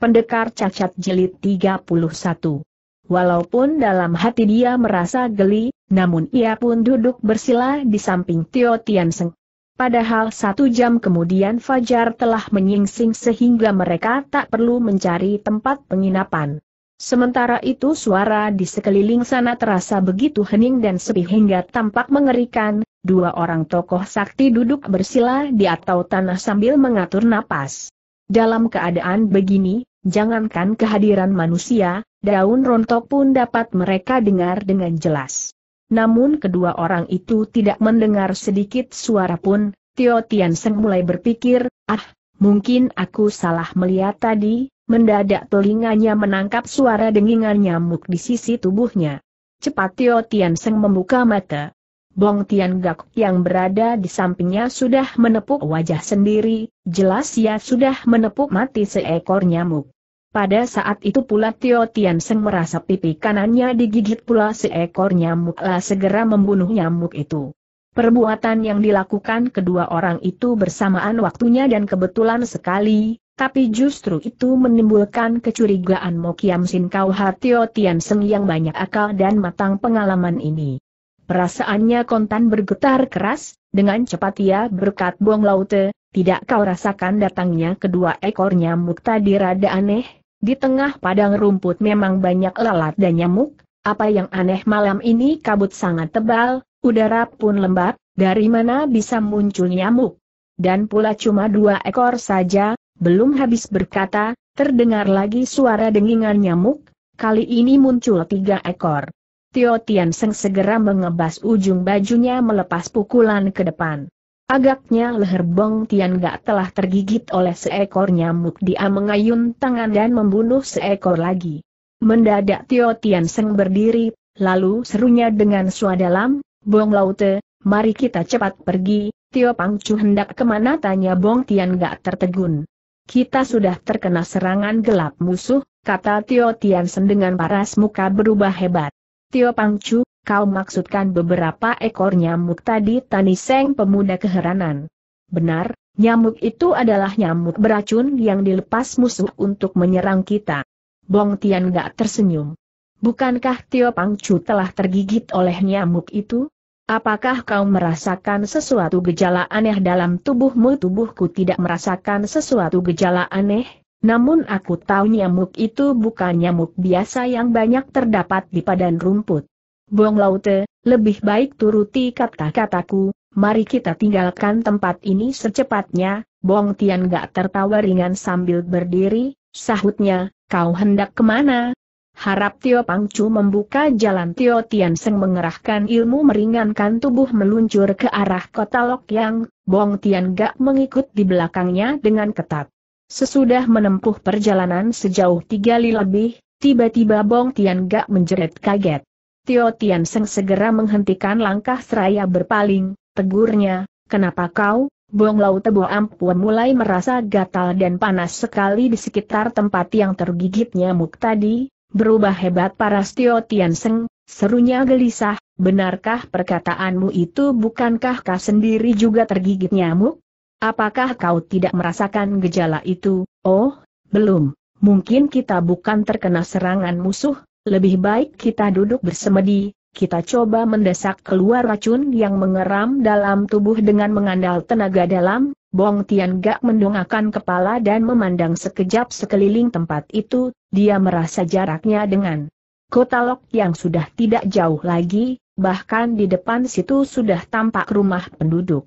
Pendekar Cacat jelit 31 Walaupun dalam hati dia merasa geli, namun ia pun duduk bersila di samping Tio Tianseng. Padahal satu jam kemudian Fajar telah menyingsing sehingga mereka tak perlu mencari tempat penginapan. Sementara itu suara di sekeliling sana terasa begitu hening dan sepi hingga tampak mengerikan, dua orang tokoh sakti duduk bersila di atau tanah sambil mengatur napas. Dalam keadaan begini, jangankan kehadiran manusia, daun rontok pun dapat mereka dengar dengan jelas. Namun kedua orang itu tidak mendengar sedikit suara pun, Tio Seng mulai berpikir, ah, mungkin aku salah melihat tadi, mendadak telinganya menangkap suara dengingan nyamuk di sisi tubuhnya. Cepat Tio Seng membuka mata, Bong Tian Gak yang berada di sampingnya sudah menepuk wajah sendiri, jelas ia sudah menepuk mati seekor nyamuk. Pada saat itu pula Tio Tian Seng merasa pipi kanannya digigit pula seekor nyamuk lah segera membunuh nyamuk itu. Perbuatan yang dilakukan kedua orang itu bersamaan waktunya dan kebetulan sekali, tapi justru itu menimbulkan kecurigaan Mokiam Sin Kau Tio Tian Seng yang banyak akal dan matang pengalaman ini. Perasaannya kontan bergetar keras, dengan cepat ia berkat buang laute, tidak kau rasakan datangnya kedua ekor nyamuk tadi rada aneh, di tengah padang rumput memang banyak lalat dan nyamuk, apa yang aneh malam ini kabut sangat tebal, udara pun lembab, dari mana bisa muncul nyamuk? Dan pula cuma dua ekor saja, belum habis berkata, terdengar lagi suara dengingan nyamuk, kali ini muncul tiga ekor. Tio Tian Seng segera mengebas ujung bajunya melepas pukulan ke depan. Agaknya leher Bong Tian Gak telah tergigit oleh seekor nyamuk dia mengayun tangan dan membunuh seekor lagi. Mendadak Tio Tian Seng berdiri, lalu serunya dengan suara dalam, Bong Laute, mari kita cepat pergi, Tio Pang Chu hendak kemana tanya Bong Tian Gak tertegun. Kita sudah terkena serangan gelap musuh, kata Tio Tian Seng dengan paras muka berubah hebat. Tio Pangcu, kau maksudkan beberapa ekor nyamuk tadi tani seng pemuda keheranan. Benar, nyamuk itu adalah nyamuk beracun yang dilepas musuh untuk menyerang kita. Bong Tian gak tersenyum. Bukankah Tio Pangcu telah tergigit oleh nyamuk itu? Apakah kau merasakan sesuatu gejala aneh dalam tubuhmu? Tubuhku tidak merasakan sesuatu gejala aneh. Namun aku tahu nyamuk itu bukan nyamuk biasa yang banyak terdapat di padan rumput. Bong Laute, lebih baik turuti kata-kataku, mari kita tinggalkan tempat ini secepatnya, Bong Tian gak tertawa ringan sambil berdiri, sahutnya, kau hendak kemana? Harap Tio Pangcu membuka jalan Tio Tian Seng mengerahkan ilmu meringankan tubuh meluncur ke arah kota lok yang. Bong Tian gak mengikut di belakangnya dengan ketat. Sesudah menempuh perjalanan sejauh tiga li lebih, tiba-tiba Bong Tian Gak menjerit kaget. Tio Tian Seng segera menghentikan langkah seraya berpaling, tegurnya, kenapa kau, Bong Lau Tebo Ampua mulai merasa gatal dan panas sekali di sekitar tempat yang tergigit nyamuk tadi, berubah hebat para Tio Tian Seng, serunya gelisah, benarkah perkataanmu itu bukankah kau sendiri juga tergigit nyamuk? Apakah kau tidak merasakan gejala itu? Oh, belum. Mungkin kita bukan terkena serangan musuh, lebih baik kita duduk bersemedi, kita coba mendesak keluar racun yang mengeram dalam tubuh dengan mengandal tenaga dalam, Bong Tian Gak mendongakkan kepala dan memandang sekejap sekeliling tempat itu, dia merasa jaraknya dengan kota Lok yang sudah tidak jauh lagi, bahkan di depan situ sudah tampak rumah penduduk.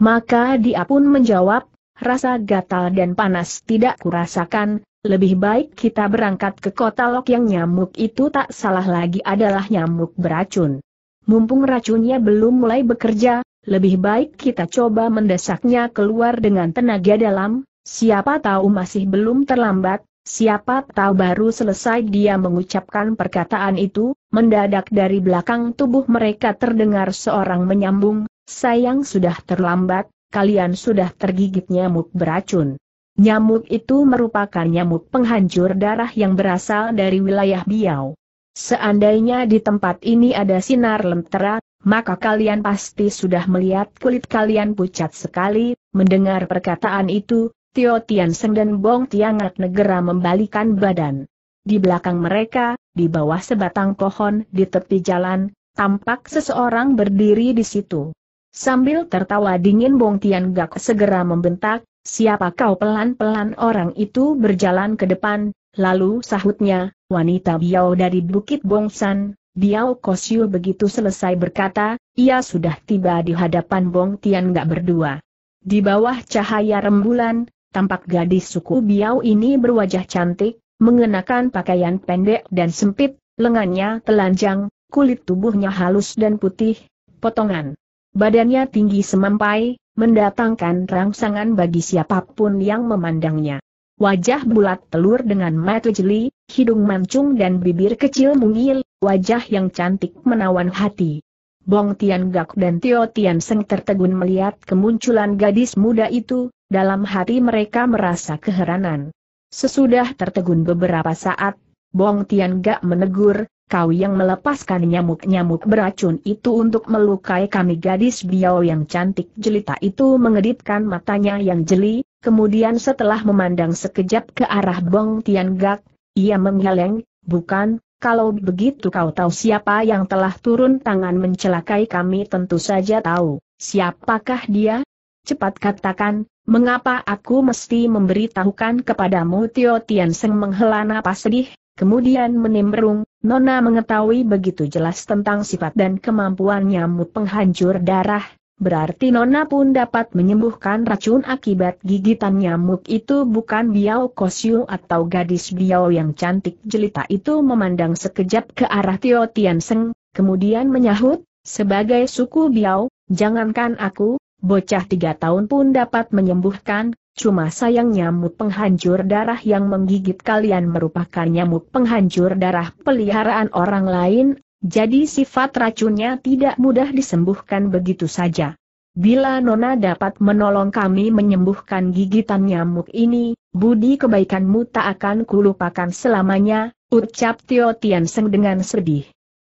Maka dia pun menjawab, rasa gatal dan panas tidak kurasakan, lebih baik kita berangkat ke kota Lok yang nyamuk itu tak salah lagi adalah nyamuk beracun. Mumpung racunnya belum mulai bekerja, lebih baik kita coba mendesaknya keluar dengan tenaga dalam, siapa tahu masih belum terlambat, siapa tahu baru selesai dia mengucapkan perkataan itu, mendadak dari belakang tubuh mereka terdengar seorang menyambung, Sayang sudah terlambat, kalian sudah tergigit nyamuk beracun. Nyamuk itu merupakan nyamuk penghancur darah yang berasal dari wilayah Biau. Seandainya di tempat ini ada sinar lentera, maka kalian pasti sudah melihat kulit kalian pucat sekali, mendengar perkataan itu, Tio Tian Seng dan Bong Tiangat negera membalikan badan. Di belakang mereka, di bawah sebatang pohon di tepi jalan, tampak seseorang berdiri di situ. Sambil tertawa dingin Bong Tian Gak segera membentak, siapa kau pelan-pelan orang itu berjalan ke depan, lalu sahutnya, wanita biau dari Bukit Bongsan, Biao Kosyu begitu selesai berkata, ia sudah tiba di hadapan Bong Tian Gak berdua. Di bawah cahaya rembulan, tampak gadis suku Biao ini berwajah cantik, mengenakan pakaian pendek dan sempit, lengannya telanjang, kulit tubuhnya halus dan putih, potongan Badannya tinggi semampai, mendatangkan rangsangan bagi siapapun yang memandangnya. Wajah bulat telur dengan mata jeli, hidung mancung dan bibir kecil mungil, wajah yang cantik menawan hati. Bong Tian Gak dan Tio Tian Seng tertegun melihat kemunculan gadis muda itu, dalam hati mereka merasa keheranan. Sesudah tertegun beberapa saat, Bong Tian Gak menegur, kau yang melepaskan nyamuk-nyamuk beracun itu untuk melukai kami gadis biau yang cantik jelita itu mengedipkan matanya yang jeli, kemudian setelah memandang sekejap ke arah Bong Tian Gak, ia menggeleng, bukan, kalau begitu kau tahu siapa yang telah turun tangan mencelakai kami tentu saja tahu, siapakah dia? Cepat katakan, mengapa aku mesti memberitahukan kepadamu Tio Tian Seng menghela napas sedih, Kemudian menimbrung, Nona mengetahui begitu jelas tentang sifat dan kemampuan nyamuk penghancur darah, berarti Nona pun dapat menyembuhkan racun akibat gigitan nyamuk itu bukan Biao Kosyu atau gadis Biao yang cantik jelita itu memandang sekejap ke arah Tio Tian Seng, kemudian menyahut, sebagai suku Biao, jangankan aku, bocah tiga tahun pun dapat menyembuhkan, Cuma sayang nyamuk penghancur darah yang menggigit kalian merupakan nyamuk penghancur darah peliharaan orang lain, jadi sifat racunnya tidak mudah disembuhkan begitu saja. Bila Nona dapat menolong kami menyembuhkan gigitan nyamuk ini, budi kebaikanmu tak akan kulupakan selamanya, ucap Tio Tian Seng dengan sedih.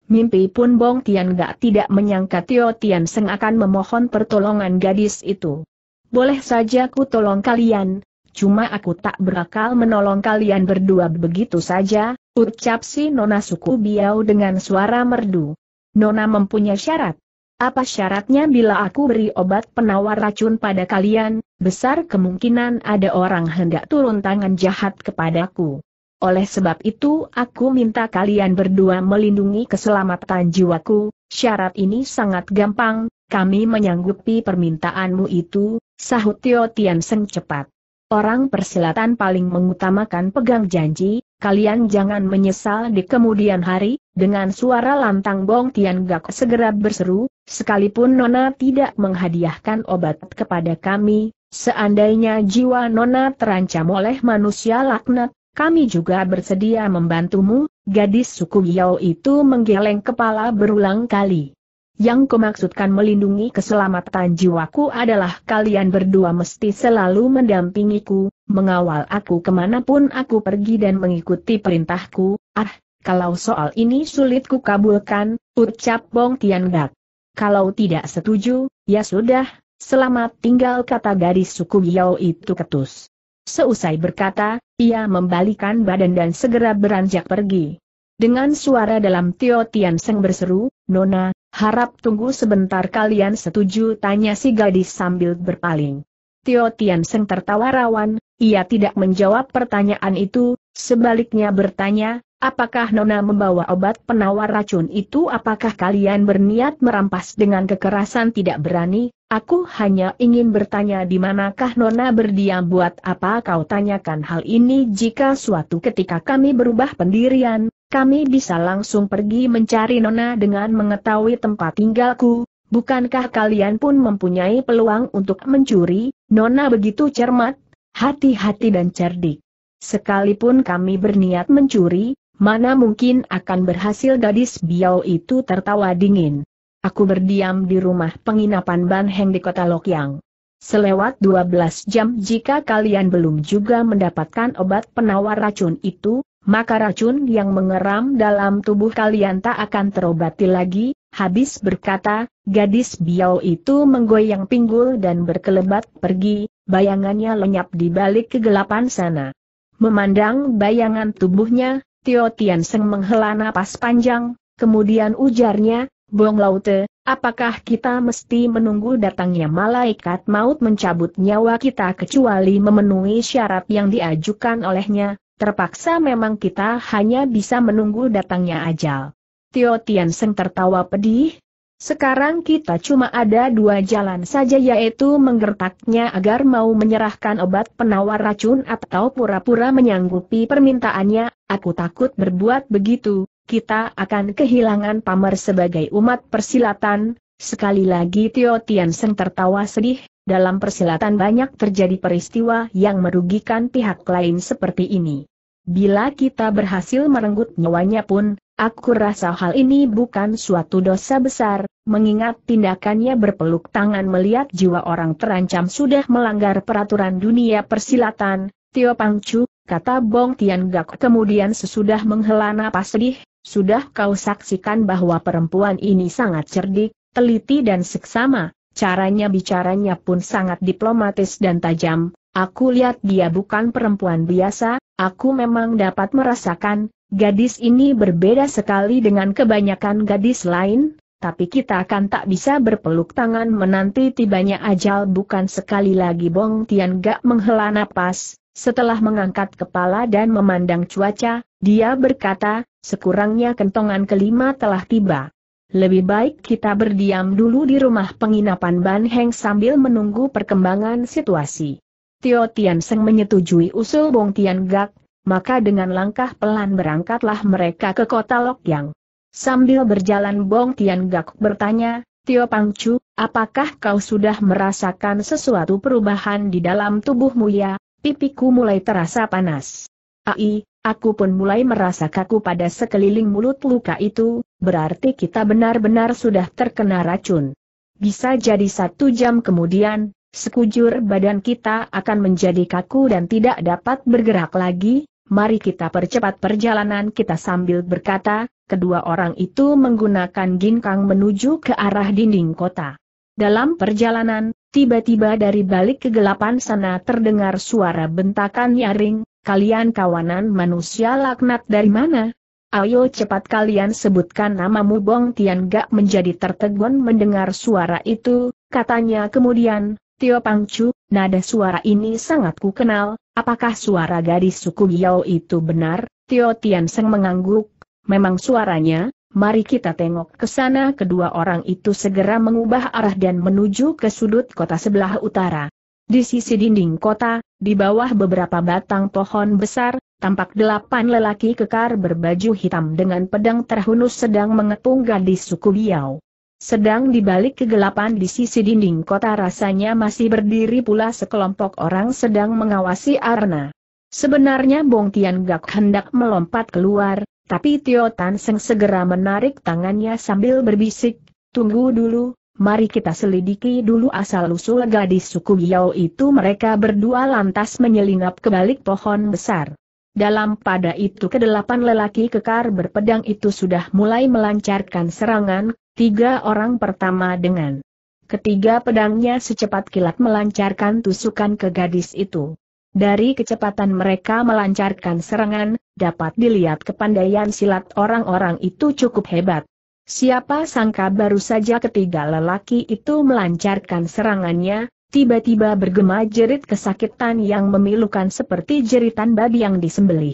Mimpi pun Bong Tian Gak tidak menyangka Tio Tian Seng akan memohon pertolongan gadis itu boleh saja ku tolong kalian, cuma aku tak berakal menolong kalian berdua begitu saja, ucap si Nona suku biau dengan suara merdu. Nona mempunyai syarat. Apa syaratnya bila aku beri obat penawar racun pada kalian, besar kemungkinan ada orang hendak turun tangan jahat kepadaku. Oleh sebab itu aku minta kalian berdua melindungi keselamatan jiwaku, syarat ini sangat gampang, kami menyanggupi permintaanmu itu, sahut Tio Tian Seng cepat. Orang persilatan paling mengutamakan pegang janji, kalian jangan menyesal di kemudian hari, dengan suara lantang Bong Tian Gak segera berseru, sekalipun Nona tidak menghadiahkan obat kepada kami, seandainya jiwa Nona terancam oleh manusia laknat, kami juga bersedia membantumu, gadis suku Yao itu menggeleng kepala berulang kali. Yang kumaksudkan melindungi keselamatan jiwaku adalah kalian berdua mesti selalu mendampingiku, mengawal aku kemanapun aku pergi dan mengikuti perintahku, ah, kalau soal ini sulit ku kabulkan, ucap Bong Tian Gak. Kalau tidak setuju, ya sudah, selamat tinggal kata gadis suku Yao itu ketus. Seusai berkata, ia membalikan badan dan segera beranjak pergi. Dengan suara dalam Tio Tian Seng berseru, Nona, Harap tunggu sebentar kalian setuju tanya si gadis sambil berpaling. Tio Tian Seng tertawa rawan, ia tidak menjawab pertanyaan itu, sebaliknya bertanya, apakah Nona membawa obat penawar racun itu apakah kalian berniat merampas dengan kekerasan tidak berani, aku hanya ingin bertanya di manakah Nona berdiam buat apa kau tanyakan hal ini jika suatu ketika kami berubah pendirian, kami bisa langsung pergi mencari Nona dengan mengetahui tempat tinggalku, bukankah kalian pun mempunyai peluang untuk mencuri, Nona begitu cermat, hati-hati dan cerdik. Sekalipun kami berniat mencuri, mana mungkin akan berhasil gadis biau itu tertawa dingin. Aku berdiam di rumah penginapan Banheng di kota Lokyang. Selewat 12 jam jika kalian belum juga mendapatkan obat penawar racun itu, maka racun yang mengeram dalam tubuh kalian tak akan terobati lagi, habis berkata, gadis biau itu menggoyang pinggul dan berkelebat pergi, bayangannya lenyap di balik kegelapan sana. Memandang bayangan tubuhnya, Tio Tian Seng menghela napas panjang, kemudian ujarnya, Bong Laute, apakah kita mesti menunggu datangnya malaikat maut mencabut nyawa kita kecuali memenuhi syarat yang diajukan olehnya, Terpaksa memang kita hanya bisa menunggu datangnya ajal. Tio Tian Seng tertawa pedih. Sekarang kita cuma ada dua jalan saja yaitu menggertaknya agar mau menyerahkan obat penawar racun atau pura-pura menyanggupi permintaannya, aku takut berbuat begitu, kita akan kehilangan pamer sebagai umat persilatan. Sekali lagi Tio Tian Seng tertawa sedih, dalam persilatan banyak terjadi peristiwa yang merugikan pihak lain seperti ini. Bila kita berhasil merenggut nyawanya pun, aku rasa hal ini bukan suatu dosa besar, mengingat tindakannya berpeluk tangan melihat jiwa orang terancam sudah melanggar peraturan dunia persilatan, Tio Pangcu, kata Bong Tian Gak kemudian sesudah menghela napas sedih, sudah kau saksikan bahwa perempuan ini sangat cerdik, teliti dan seksama, Caranya bicaranya pun sangat diplomatis dan tajam, aku lihat dia bukan perempuan biasa, aku memang dapat merasakan, gadis ini berbeda sekali dengan kebanyakan gadis lain, tapi kita akan tak bisa berpeluk tangan menanti tibanya ajal bukan sekali lagi Bong Tian gak menghela napas, setelah mengangkat kepala dan memandang cuaca, dia berkata, sekurangnya kentongan kelima telah tiba lebih baik kita berdiam dulu di rumah penginapan Ban Heng sambil menunggu perkembangan situasi. Tio Tian Seng menyetujui usul Bong Tian Gak, maka dengan langkah pelan berangkatlah mereka ke kota Lokyang. Sambil berjalan Bong Tian Gak bertanya, Tio Pang Chu, apakah kau sudah merasakan sesuatu perubahan di dalam tubuhmu ya? Pipiku mulai terasa panas. Ai, aku pun mulai merasa kaku pada sekeliling mulut luka itu, berarti kita benar-benar sudah terkena racun. Bisa jadi satu jam kemudian, sekujur badan kita akan menjadi kaku dan tidak dapat bergerak lagi, mari kita percepat perjalanan kita sambil berkata, kedua orang itu menggunakan ginkang menuju ke arah dinding kota. Dalam perjalanan, tiba-tiba dari balik kegelapan sana terdengar suara bentakan nyaring, kalian kawanan manusia laknat dari mana? Ayo cepat kalian sebutkan namamu Bong Tian Gak menjadi tertegun mendengar suara itu, katanya kemudian, Tio Pang Chu, nada suara ini sangat ku kenal, apakah suara gadis suku Yao itu benar? Tio Tian Seng mengangguk, memang suaranya, mari kita tengok ke sana kedua orang itu segera mengubah arah dan menuju ke sudut kota sebelah utara. Di sisi dinding kota, di bawah beberapa batang pohon besar, tampak delapan lelaki kekar berbaju hitam dengan pedang terhunus sedang mengepung gadis suku Biau. Sedang di balik kegelapan di sisi dinding kota rasanya masih berdiri pula sekelompok orang sedang mengawasi Arna. Sebenarnya Bong Tian Gak hendak melompat keluar, tapi Tio Tan Seng segera menarik tangannya sambil berbisik, Tunggu dulu, mari kita selidiki dulu asal-usul gadis suku Yao itu mereka berdua lantas menyelinap ke balik pohon besar. Dalam pada itu kedelapan lelaki kekar berpedang itu sudah mulai melancarkan serangan, tiga orang pertama dengan ketiga pedangnya secepat kilat melancarkan tusukan ke gadis itu. Dari kecepatan mereka melancarkan serangan, dapat dilihat kepandaian silat orang-orang itu cukup hebat. Siapa sangka baru saja ketiga lelaki itu melancarkan serangannya, tiba-tiba bergema jerit kesakitan yang memilukan seperti jeritan babi yang disembelih.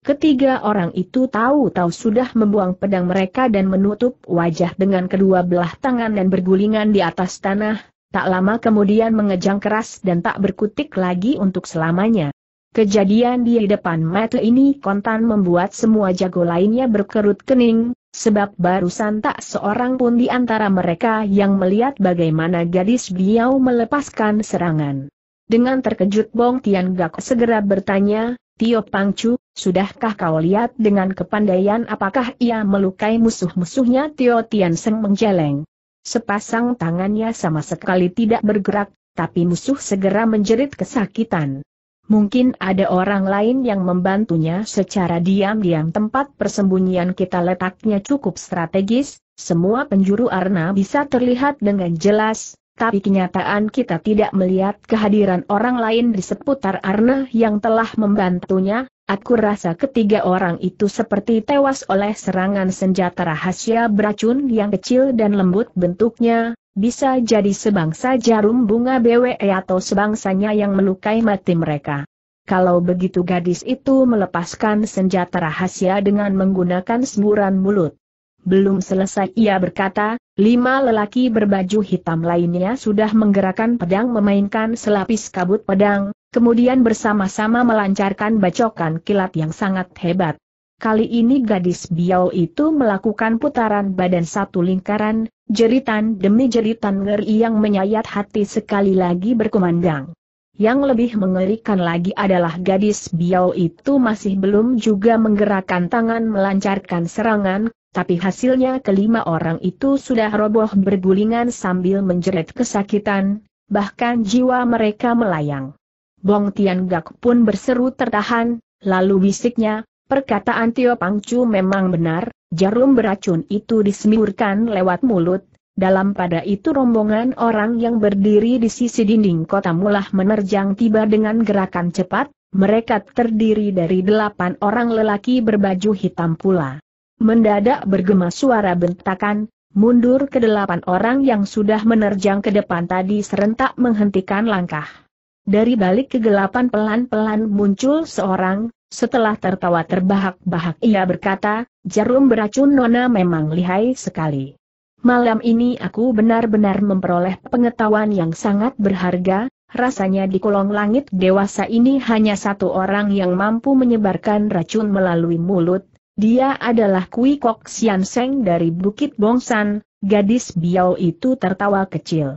Ketiga orang itu tahu-tahu sudah membuang pedang mereka dan menutup wajah dengan kedua belah tangan dan bergulingan di atas tanah, tak lama kemudian mengejang keras dan tak berkutik lagi untuk selamanya. Kejadian di depan mata ini kontan membuat semua jago lainnya berkerut kening, Sebab barusan tak seorang pun di antara mereka yang melihat bagaimana gadis Biao melepaskan serangan. Dengan terkejut Bong Tian Gak segera bertanya, Tio Pangcu, sudahkah kau lihat dengan kepandaian apakah ia melukai musuh-musuhnya Tio Tian Seng menjeleng? Sepasang tangannya sama sekali tidak bergerak, tapi musuh segera menjerit kesakitan. Mungkin ada orang lain yang membantunya secara diam-diam tempat persembunyian kita letaknya cukup strategis, semua penjuru arna bisa terlihat dengan jelas, tapi kenyataan kita tidak melihat kehadiran orang lain di seputar arna yang telah membantunya, Aku rasa ketiga orang itu seperti tewas oleh serangan senjata rahasia beracun yang kecil dan lembut bentuknya, bisa jadi sebangsa jarum bunga BWE atau sebangsanya yang melukai mati mereka. Kalau begitu gadis itu melepaskan senjata rahasia dengan menggunakan semburan mulut. Belum selesai ia berkata, lima lelaki berbaju hitam lainnya sudah menggerakkan pedang memainkan selapis kabut pedang, Kemudian bersama-sama melancarkan bacokan kilat yang sangat hebat. Kali ini gadis Biao itu melakukan putaran badan satu lingkaran, jeritan demi jeritan ngeri yang menyayat hati sekali lagi berkumandang. Yang lebih mengerikan lagi adalah gadis Biao itu masih belum juga menggerakkan tangan melancarkan serangan, tapi hasilnya kelima orang itu sudah roboh bergulingan sambil menjerit kesakitan, bahkan jiwa mereka melayang. Bong Tian Gak pun berseru tertahan, lalu bisiknya, perkataan Tio Pangcu memang benar, jarum beracun itu disemurkan lewat mulut, dalam pada itu rombongan orang yang berdiri di sisi dinding kota mulah menerjang tiba dengan gerakan cepat, mereka terdiri dari delapan orang lelaki berbaju hitam pula. Mendadak bergema suara bentakan, mundur ke delapan orang yang sudah menerjang ke depan tadi serentak menghentikan langkah. Dari balik kegelapan pelan-pelan muncul seorang, setelah tertawa terbahak-bahak ia berkata, jarum beracun Nona memang lihai sekali. Malam ini aku benar-benar memperoleh pengetahuan yang sangat berharga, rasanya di kolong langit dewasa ini hanya satu orang yang mampu menyebarkan racun melalui mulut, dia adalah Kui Kok Sian Seng dari Bukit Bongsan, gadis Biao itu tertawa kecil.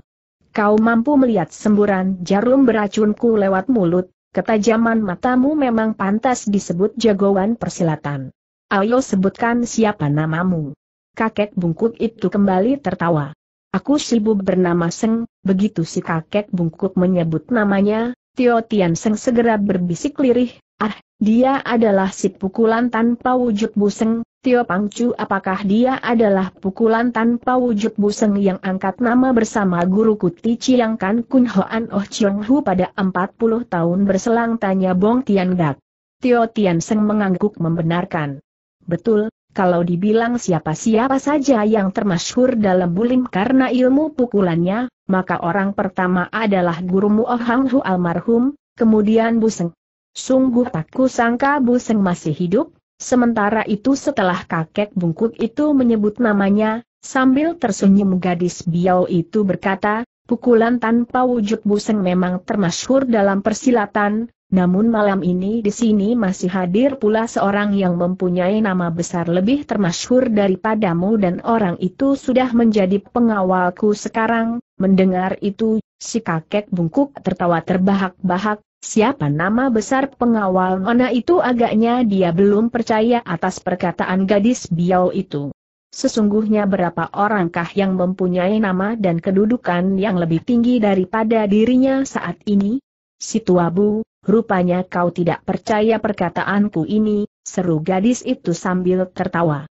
Kau mampu melihat semburan jarum beracunku lewat mulut, ketajaman matamu memang pantas disebut jagoan persilatan. Ayo sebutkan siapa namamu. Kakek bungkuk itu kembali tertawa. Aku sibuk bernama Seng, begitu si kakek bungkuk menyebut namanya, Tio Tian Seng segera berbisik lirih, ah, dia adalah si pukulan tanpa wujud buseng, Tio Pangcu apakah dia adalah pukulan tanpa wujud buseng yang angkat nama bersama Guru Kuti Chiang Kan Kun Hoan Oh Chiang Hu pada 40 tahun berselang tanya Bong Tian Dak. Tio Tian Seng mengangguk membenarkan. Betul, kalau dibilang siapa-siapa saja yang termasyhur dalam bulim karena ilmu pukulannya, maka orang pertama adalah gurumu Oh Hang Hu almarhum, kemudian Buseng. Sungguh tak kusangka Buseng masih hidup, Sementara itu setelah kakek bungkuk itu menyebut namanya, sambil tersenyum gadis biau itu berkata, pukulan tanpa wujud buseng memang termasyhur dalam persilatan, namun malam ini di sini masih hadir pula seorang yang mempunyai nama besar lebih termasyhur daripadamu dan orang itu sudah menjadi pengawalku sekarang. Mendengar itu, si kakek bungkuk tertawa terbahak-bahak, Siapa nama besar pengawal Nona itu agaknya dia belum percaya atas perkataan gadis Biao itu. Sesungguhnya berapa orangkah yang mempunyai nama dan kedudukan yang lebih tinggi daripada dirinya saat ini? Si tua Bu, rupanya kau tidak percaya perkataanku ini, seru gadis itu sambil tertawa.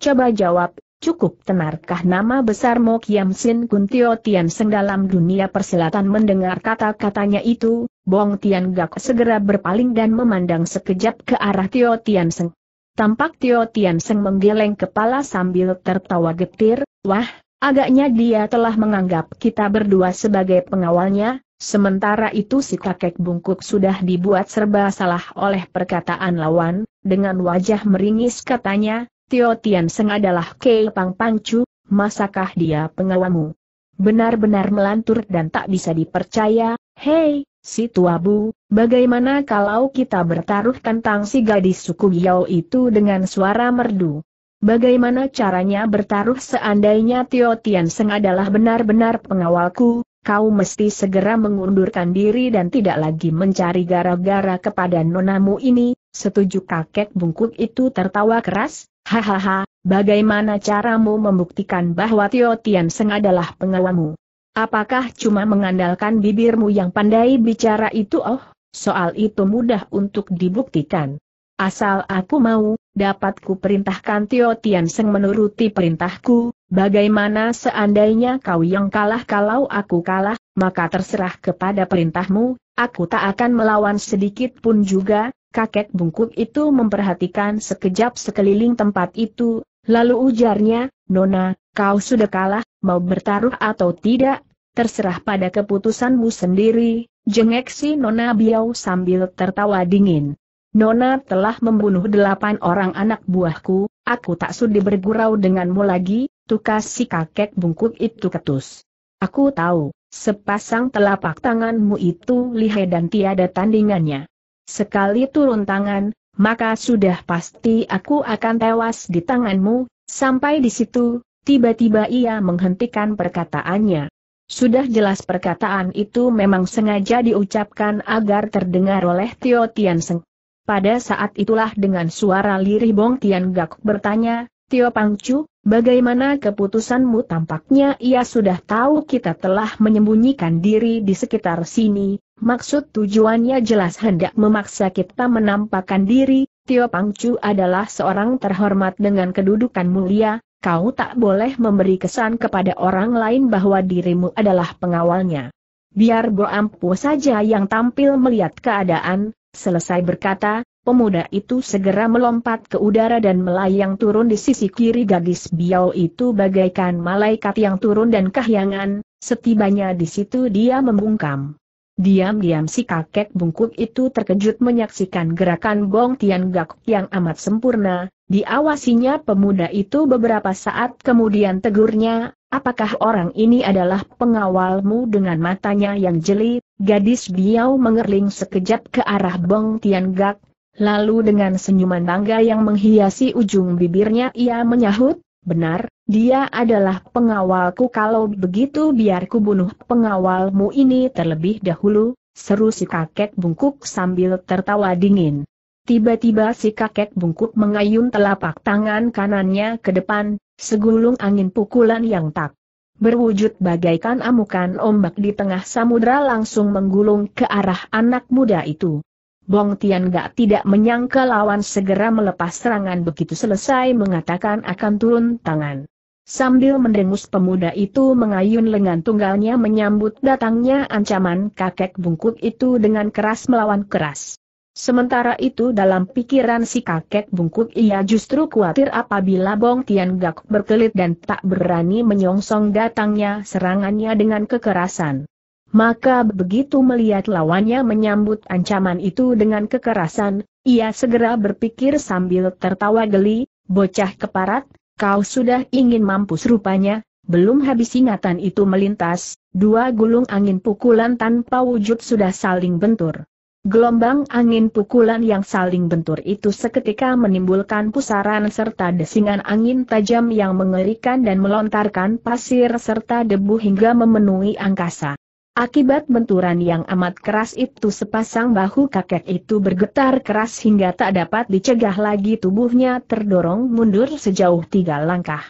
Coba jawab, cukup tenarkah nama besar Mo Kiam Sin Kun Tian Seng dalam dunia persilatan mendengar kata-katanya itu, Bong Tian Gak segera berpaling dan memandang sekejap ke arah Tio Tian Seng. Tampak Tio Tian Seng menggeleng kepala sambil tertawa getir, wah, agaknya dia telah menganggap kita berdua sebagai pengawalnya, sementara itu si kakek bungkuk sudah dibuat serba salah oleh perkataan lawan, dengan wajah meringis katanya, Tio Tian Seng adalah Kei Pang Pangcu, masakah dia pengawalmu? Benar-benar melantur dan tak bisa dipercaya, hei, Si Tuabu, bagaimana kalau kita bertaruh tentang si gadis suku Yao itu dengan suara merdu? Bagaimana caranya bertaruh seandainya Tio Tian Seng adalah benar-benar pengawalku, kau mesti segera mengundurkan diri dan tidak lagi mencari gara-gara kepada nonamu ini, setuju kakek bungkuk itu tertawa keras, hahaha, bagaimana caramu membuktikan bahwa Tio Tian Seng adalah pengawalmu? Apakah cuma mengandalkan bibirmu yang pandai bicara itu oh, soal itu mudah untuk dibuktikan. Asal aku mau, dapatku perintahkan Tio Tian Seng menuruti perintahku, bagaimana seandainya kau yang kalah kalau aku kalah, maka terserah kepada perintahmu, aku tak akan melawan sedikit pun juga, kakek bungkuk itu memperhatikan sekejap sekeliling tempat itu, lalu ujarnya, Nona, kau sudah kalah, mau bertaruh atau tidak, terserah pada keputusanmu sendiri, jengek si Nona Biau sambil tertawa dingin. Nona telah membunuh delapan orang anak buahku, aku tak sudi bergurau denganmu lagi, tukas si kakek bungkuk itu ketus. Aku tahu, sepasang telapak tanganmu itu lihai dan tiada tandingannya. Sekali turun tangan, maka sudah pasti aku akan tewas di tanganmu, sampai di situ, Tiba-tiba ia menghentikan perkataannya. Sudah jelas perkataan itu memang sengaja diucapkan agar terdengar oleh Tio Tian Seng. Pada saat itulah dengan suara lirih Bong Tian Gak bertanya, Tio Pangcu, bagaimana keputusanmu tampaknya ia sudah tahu kita telah menyembunyikan diri di sekitar sini, maksud tujuannya jelas hendak memaksa kita menampakkan diri, Tio Pangcu adalah seorang terhormat dengan kedudukan mulia, kau tak boleh memberi kesan kepada orang lain bahwa dirimu adalah pengawalnya. Biar Bo Ampu saja yang tampil melihat keadaan, selesai berkata, pemuda itu segera melompat ke udara dan melayang turun di sisi kiri gadis Biao itu bagaikan malaikat yang turun dan kahyangan, setibanya di situ dia membungkam. Diam-diam si kakek bungkuk itu terkejut menyaksikan gerakan Gong Tian Gak yang amat sempurna, diawasinya pemuda itu beberapa saat kemudian tegurnya, apakah orang ini adalah pengawalmu dengan matanya yang jeli, gadis Biao mengerling sekejap ke arah Bong Tian Gak, lalu dengan senyuman bangga yang menghiasi ujung bibirnya ia menyahut, Benar, dia adalah pengawalku kalau begitu biarku bunuh pengawalmu ini terlebih dahulu, seru si kakek bungkuk sambil tertawa dingin. Tiba-tiba si kakek bungkuk mengayun telapak tangan kanannya ke depan, segulung angin pukulan yang tak berwujud bagaikan amukan ombak di tengah samudera langsung menggulung ke arah anak muda itu. Bong Tian Gak tidak menyangka lawan segera melepas serangan begitu selesai mengatakan akan turun tangan. Sambil mendengus pemuda itu mengayun lengan tunggalnya menyambut datangnya ancaman kakek bungkuk itu dengan keras melawan keras. Sementara itu dalam pikiran si kakek bungkuk ia justru khawatir apabila Bong Tian Gak berkelit dan tak berani menyongsong datangnya serangannya dengan kekerasan. Maka begitu melihat lawannya menyambut ancaman itu dengan kekerasan, ia segera berpikir sambil tertawa geli, bocah keparat, kau sudah ingin mampus rupanya, belum habis ingatan itu melintas, dua gulung angin pukulan tanpa wujud sudah saling bentur. Gelombang angin pukulan yang saling bentur itu seketika menimbulkan pusaran serta desingan angin tajam yang mengerikan dan melontarkan pasir serta debu hingga memenuhi angkasa. Akibat benturan yang amat keras itu sepasang bahu kakek itu bergetar keras hingga tak dapat dicegah lagi tubuhnya terdorong mundur sejauh tiga langkah.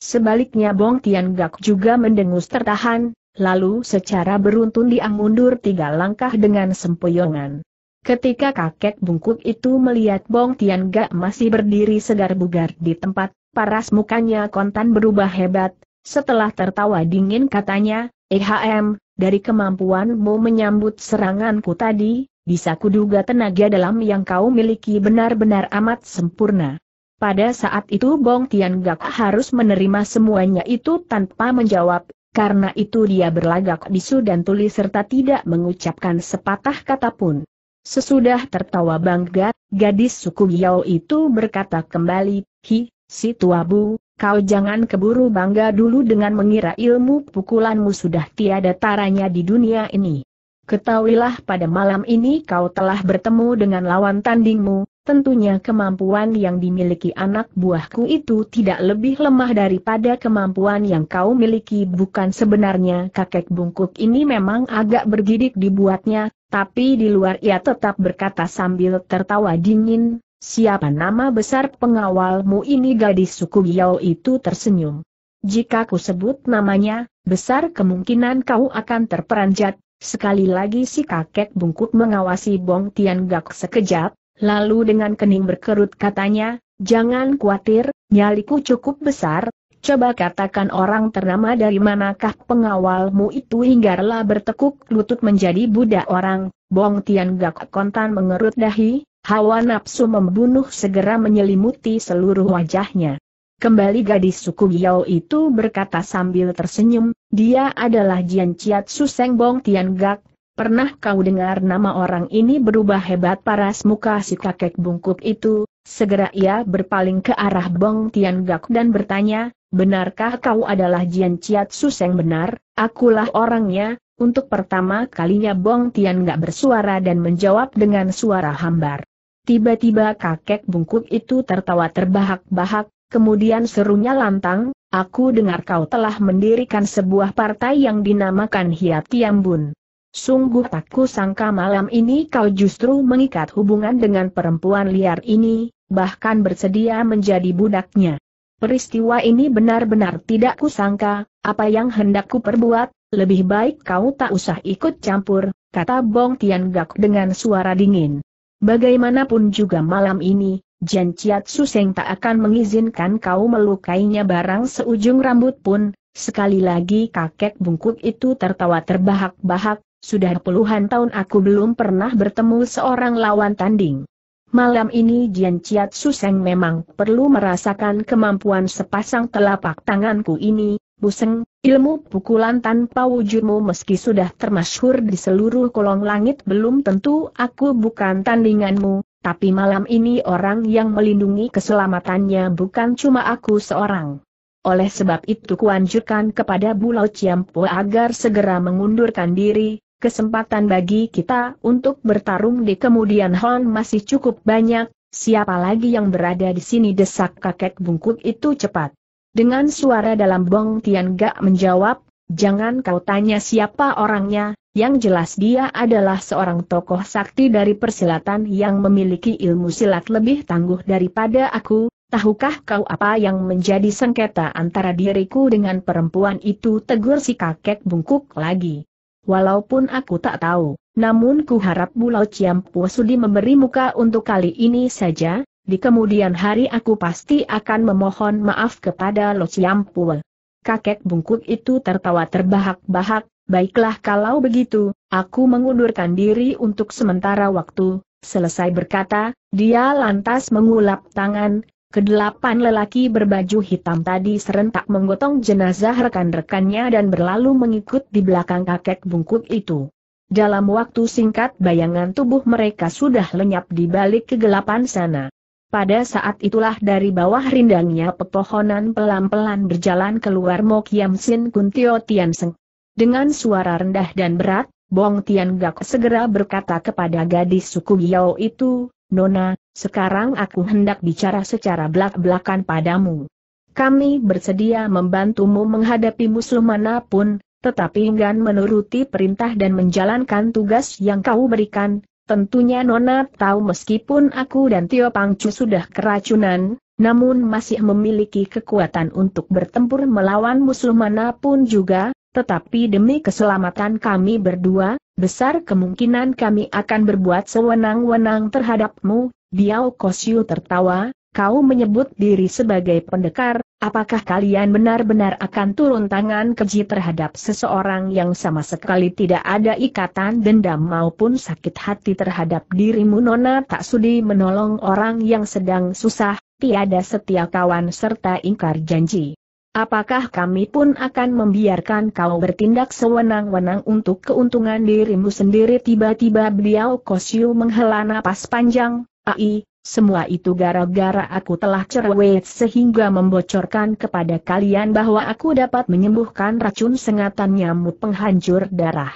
Sebaliknya Bong Tian Gak juga mendengus tertahan, lalu secara beruntun dia mundur tiga langkah dengan sempoyongan. Ketika kakek bungkuk itu melihat Bong Tian Gak masih berdiri segar bugar di tempat, paras mukanya kontan berubah hebat, setelah tertawa dingin katanya, EHM, dari kemampuanmu menyambut seranganku tadi, bisa kuduga tenaga dalam yang kau miliki benar-benar amat sempurna. Pada saat itu Bong Tian Gak harus menerima semuanya itu tanpa menjawab, karena itu dia berlagak bisu dan tuli serta tidak mengucapkan sepatah kata pun. Sesudah tertawa bangga, gadis suku Yao itu berkata kembali, Hi, si tua bu, Kau jangan keburu bangga dulu dengan mengira ilmu pukulanmu sudah tiada taranya di dunia ini. Ketahuilah pada malam ini kau telah bertemu dengan lawan tandingmu, tentunya kemampuan yang dimiliki anak buahku itu tidak lebih lemah daripada kemampuan yang kau miliki bukan sebenarnya kakek bungkuk ini memang agak bergidik dibuatnya, tapi di luar ia tetap berkata sambil tertawa dingin, Siapa nama besar pengawalmu ini gadis suku Biao itu tersenyum. Jika ku sebut namanya, besar kemungkinan kau akan terperanjat. Sekali lagi si kakek bungkuk mengawasi Bong Tian Gak sekejap, lalu dengan kening berkerut katanya, jangan khawatir, nyaliku cukup besar, coba katakan orang ternama dari manakah pengawalmu itu hingga rela bertekuk lutut menjadi budak orang, Bong Tian Gak kontan mengerut dahi, Hawa nafsu membunuh segera menyelimuti seluruh wajahnya. Kembali gadis suku Yao itu berkata sambil tersenyum, dia adalah Jian Chiat Suseng Bong Tian Gak. Pernah kau dengar nama orang ini berubah hebat paras muka si kakek bungkuk itu? Segera ia berpaling ke arah Bong Tian Gak dan bertanya, benarkah kau adalah Jian Chiat Suseng benar? Akulah orangnya, untuk pertama kalinya Bong Tian Gak bersuara dan menjawab dengan suara hambar. Tiba-tiba kakek bungkuk itu tertawa terbahak-bahak, kemudian serunya lantang, aku dengar kau telah mendirikan sebuah partai yang dinamakan Hiat Tiambun. Sungguh tak sangka malam ini kau justru mengikat hubungan dengan perempuan liar ini, bahkan bersedia menjadi budaknya. Peristiwa ini benar-benar tidak kusangka, apa yang hendak ku perbuat, lebih baik kau tak usah ikut campur, kata Bong Tian Gak dengan suara dingin. Bagaimanapun juga malam ini, Jian Chiat Suseng tak akan mengizinkan kau melukainya barang seujung rambut pun, sekali lagi kakek bungkuk itu tertawa terbahak-bahak, sudah puluhan tahun aku belum pernah bertemu seorang lawan tanding. Malam ini Jian Chiat Suseng memang perlu merasakan kemampuan sepasang telapak tanganku ini, Buseng, ilmu pukulan tanpa wujudmu meski sudah termasyhur di seluruh kolong langit belum tentu aku bukan tandinganmu, tapi malam ini orang yang melindungi keselamatannya bukan cuma aku seorang. Oleh sebab itu kuanjurkan kepada Bulau Ciampo agar segera mengundurkan diri, kesempatan bagi kita untuk bertarung di kemudian hon masih cukup banyak, siapa lagi yang berada di sini desak kakek bungkuk itu cepat. Dengan suara dalam Bong Tian Gak menjawab, jangan kau tanya siapa orangnya, yang jelas dia adalah seorang tokoh sakti dari persilatan yang memiliki ilmu silat lebih tangguh daripada aku, tahukah kau apa yang menjadi sengketa antara diriku dengan perempuan itu tegur si kakek bungkuk lagi. Walaupun aku tak tahu, namun ku harap Bulau Ciampu sudi memberi muka untuk kali ini saja, di kemudian hari aku pasti akan memohon maaf kepada Lo Ciampue. Kakek bungkuk itu tertawa terbahak-bahak, baiklah kalau begitu, aku mengundurkan diri untuk sementara waktu, selesai berkata, dia lantas mengulap tangan, kedelapan lelaki berbaju hitam tadi serentak menggotong jenazah rekan-rekannya dan berlalu mengikut di belakang kakek bungkuk itu. Dalam waktu singkat bayangan tubuh mereka sudah lenyap di balik kegelapan sana. Pada saat itulah dari bawah rindangnya pepohonan pelan-pelan berjalan keluar Mo Kiam Sin Kun Tio Tian Seng. Dengan suara rendah dan berat, Bong Tian Gak segera berkata kepada gadis suku Yao itu, Nona, sekarang aku hendak bicara secara belak-belakan padamu. Kami bersedia membantumu menghadapi musuh manapun, tetapi enggan menuruti perintah dan menjalankan tugas yang kau berikan, Tentunya Nona tahu meskipun aku dan Tio Pangcu sudah keracunan, namun masih memiliki kekuatan untuk bertempur melawan musuh manapun juga, tetapi demi keselamatan kami berdua, besar kemungkinan kami akan berbuat sewenang-wenang terhadapmu, Biao Kosyu tertawa, kau menyebut diri sebagai pendekar, apakah kalian benar-benar akan turun tangan keji terhadap seseorang yang sama sekali tidak ada ikatan dendam maupun sakit hati terhadap dirimu Nona tak sudi menolong orang yang sedang susah, tiada setia kawan serta ingkar janji. Apakah kami pun akan membiarkan kau bertindak sewenang-wenang untuk keuntungan dirimu sendiri tiba-tiba beliau Kosyu menghela napas panjang, ai, semua itu gara-gara aku telah cerewet sehingga membocorkan kepada kalian bahwa aku dapat menyembuhkan racun sengatan nyamuk penghancur darah.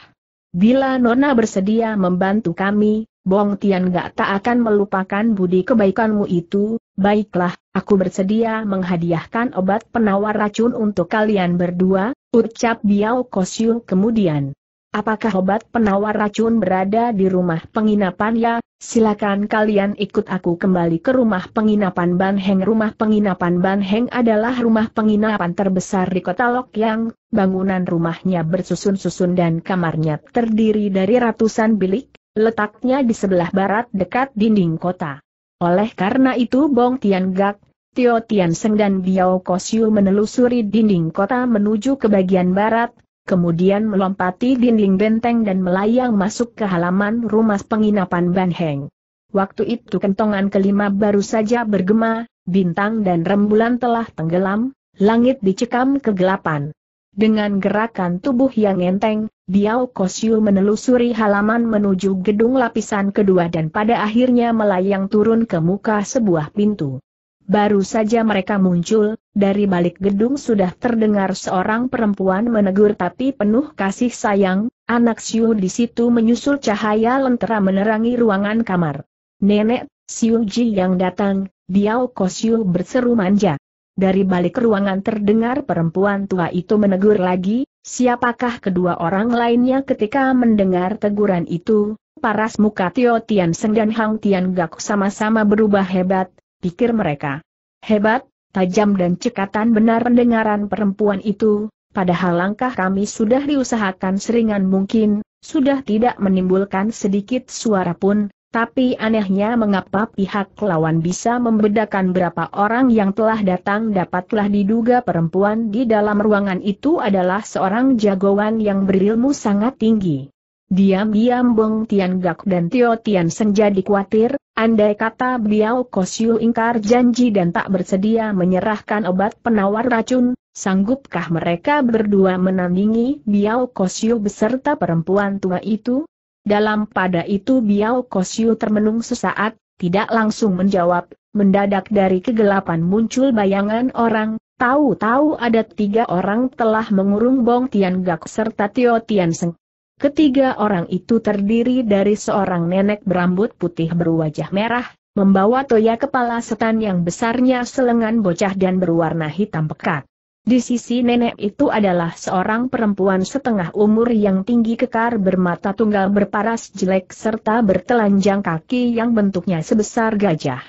Bila Nona bersedia membantu kami, Bong Tian gak tak akan melupakan budi kebaikanmu itu, baiklah, aku bersedia menghadiahkan obat penawar racun untuk kalian berdua, ucap Biao Kosyu kemudian. Apakah obat penawar racun berada di rumah penginapan ya? Silakan kalian ikut aku kembali ke rumah penginapan Ban Rumah penginapan Ban adalah rumah penginapan terbesar di kota Lok yang Bangunan rumahnya bersusun-susun dan kamarnya terdiri dari ratusan bilik, letaknya di sebelah barat dekat dinding kota. Oleh karena itu Bong Tian Gak, Tio Tian Seng dan Biao Kosiu menelusuri dinding kota menuju ke bagian barat, kemudian melompati dinding benteng dan melayang masuk ke halaman rumah penginapan Ban Heng. Waktu itu kentongan kelima baru saja bergema, bintang dan rembulan telah tenggelam, langit dicekam kegelapan. Dengan gerakan tubuh yang enteng, Biao Kosyu menelusuri halaman menuju gedung lapisan kedua dan pada akhirnya melayang turun ke muka sebuah pintu. Baru saja mereka muncul, dari balik gedung sudah terdengar seorang perempuan menegur tapi penuh kasih sayang, anak Siu di situ menyusul cahaya lentera menerangi ruangan kamar. Nenek, Siu Ji yang datang, Diao Ko Siu berseru manja. Dari balik ruangan terdengar perempuan tua itu menegur lagi, siapakah kedua orang lainnya ketika mendengar teguran itu, paras muka Tio Tian Seng dan Hang Tian Gak sama-sama berubah hebat, pikir mereka. Hebat, tajam dan cekatan benar pendengaran perempuan itu, padahal langkah kami sudah diusahakan seringan mungkin, sudah tidak menimbulkan sedikit suara pun, tapi anehnya mengapa pihak lawan bisa membedakan berapa orang yang telah datang dapatlah diduga perempuan di dalam ruangan itu adalah seorang jagoan yang berilmu sangat tinggi. Diam-diam Bong Tian Gak dan Tio Tian senjadi khawatir, andai kata beliau Kosyu ingkar janji dan tak bersedia menyerahkan obat penawar racun, sanggupkah mereka berdua menandingi beliau Kosyu beserta perempuan tua itu? Dalam pada itu beliau Kosyu termenung sesaat, tidak langsung menjawab, mendadak dari kegelapan muncul bayangan orang, tahu-tahu ada tiga orang telah mengurung Bong Tian Gak serta Tio Tian Seng. Ketiga orang itu terdiri dari seorang nenek berambut putih berwajah merah, membawa toya kepala setan yang besarnya selengan bocah dan berwarna hitam pekat. Di sisi nenek itu adalah seorang perempuan setengah umur yang tinggi kekar bermata tunggal berparas jelek serta bertelanjang kaki yang bentuknya sebesar gajah.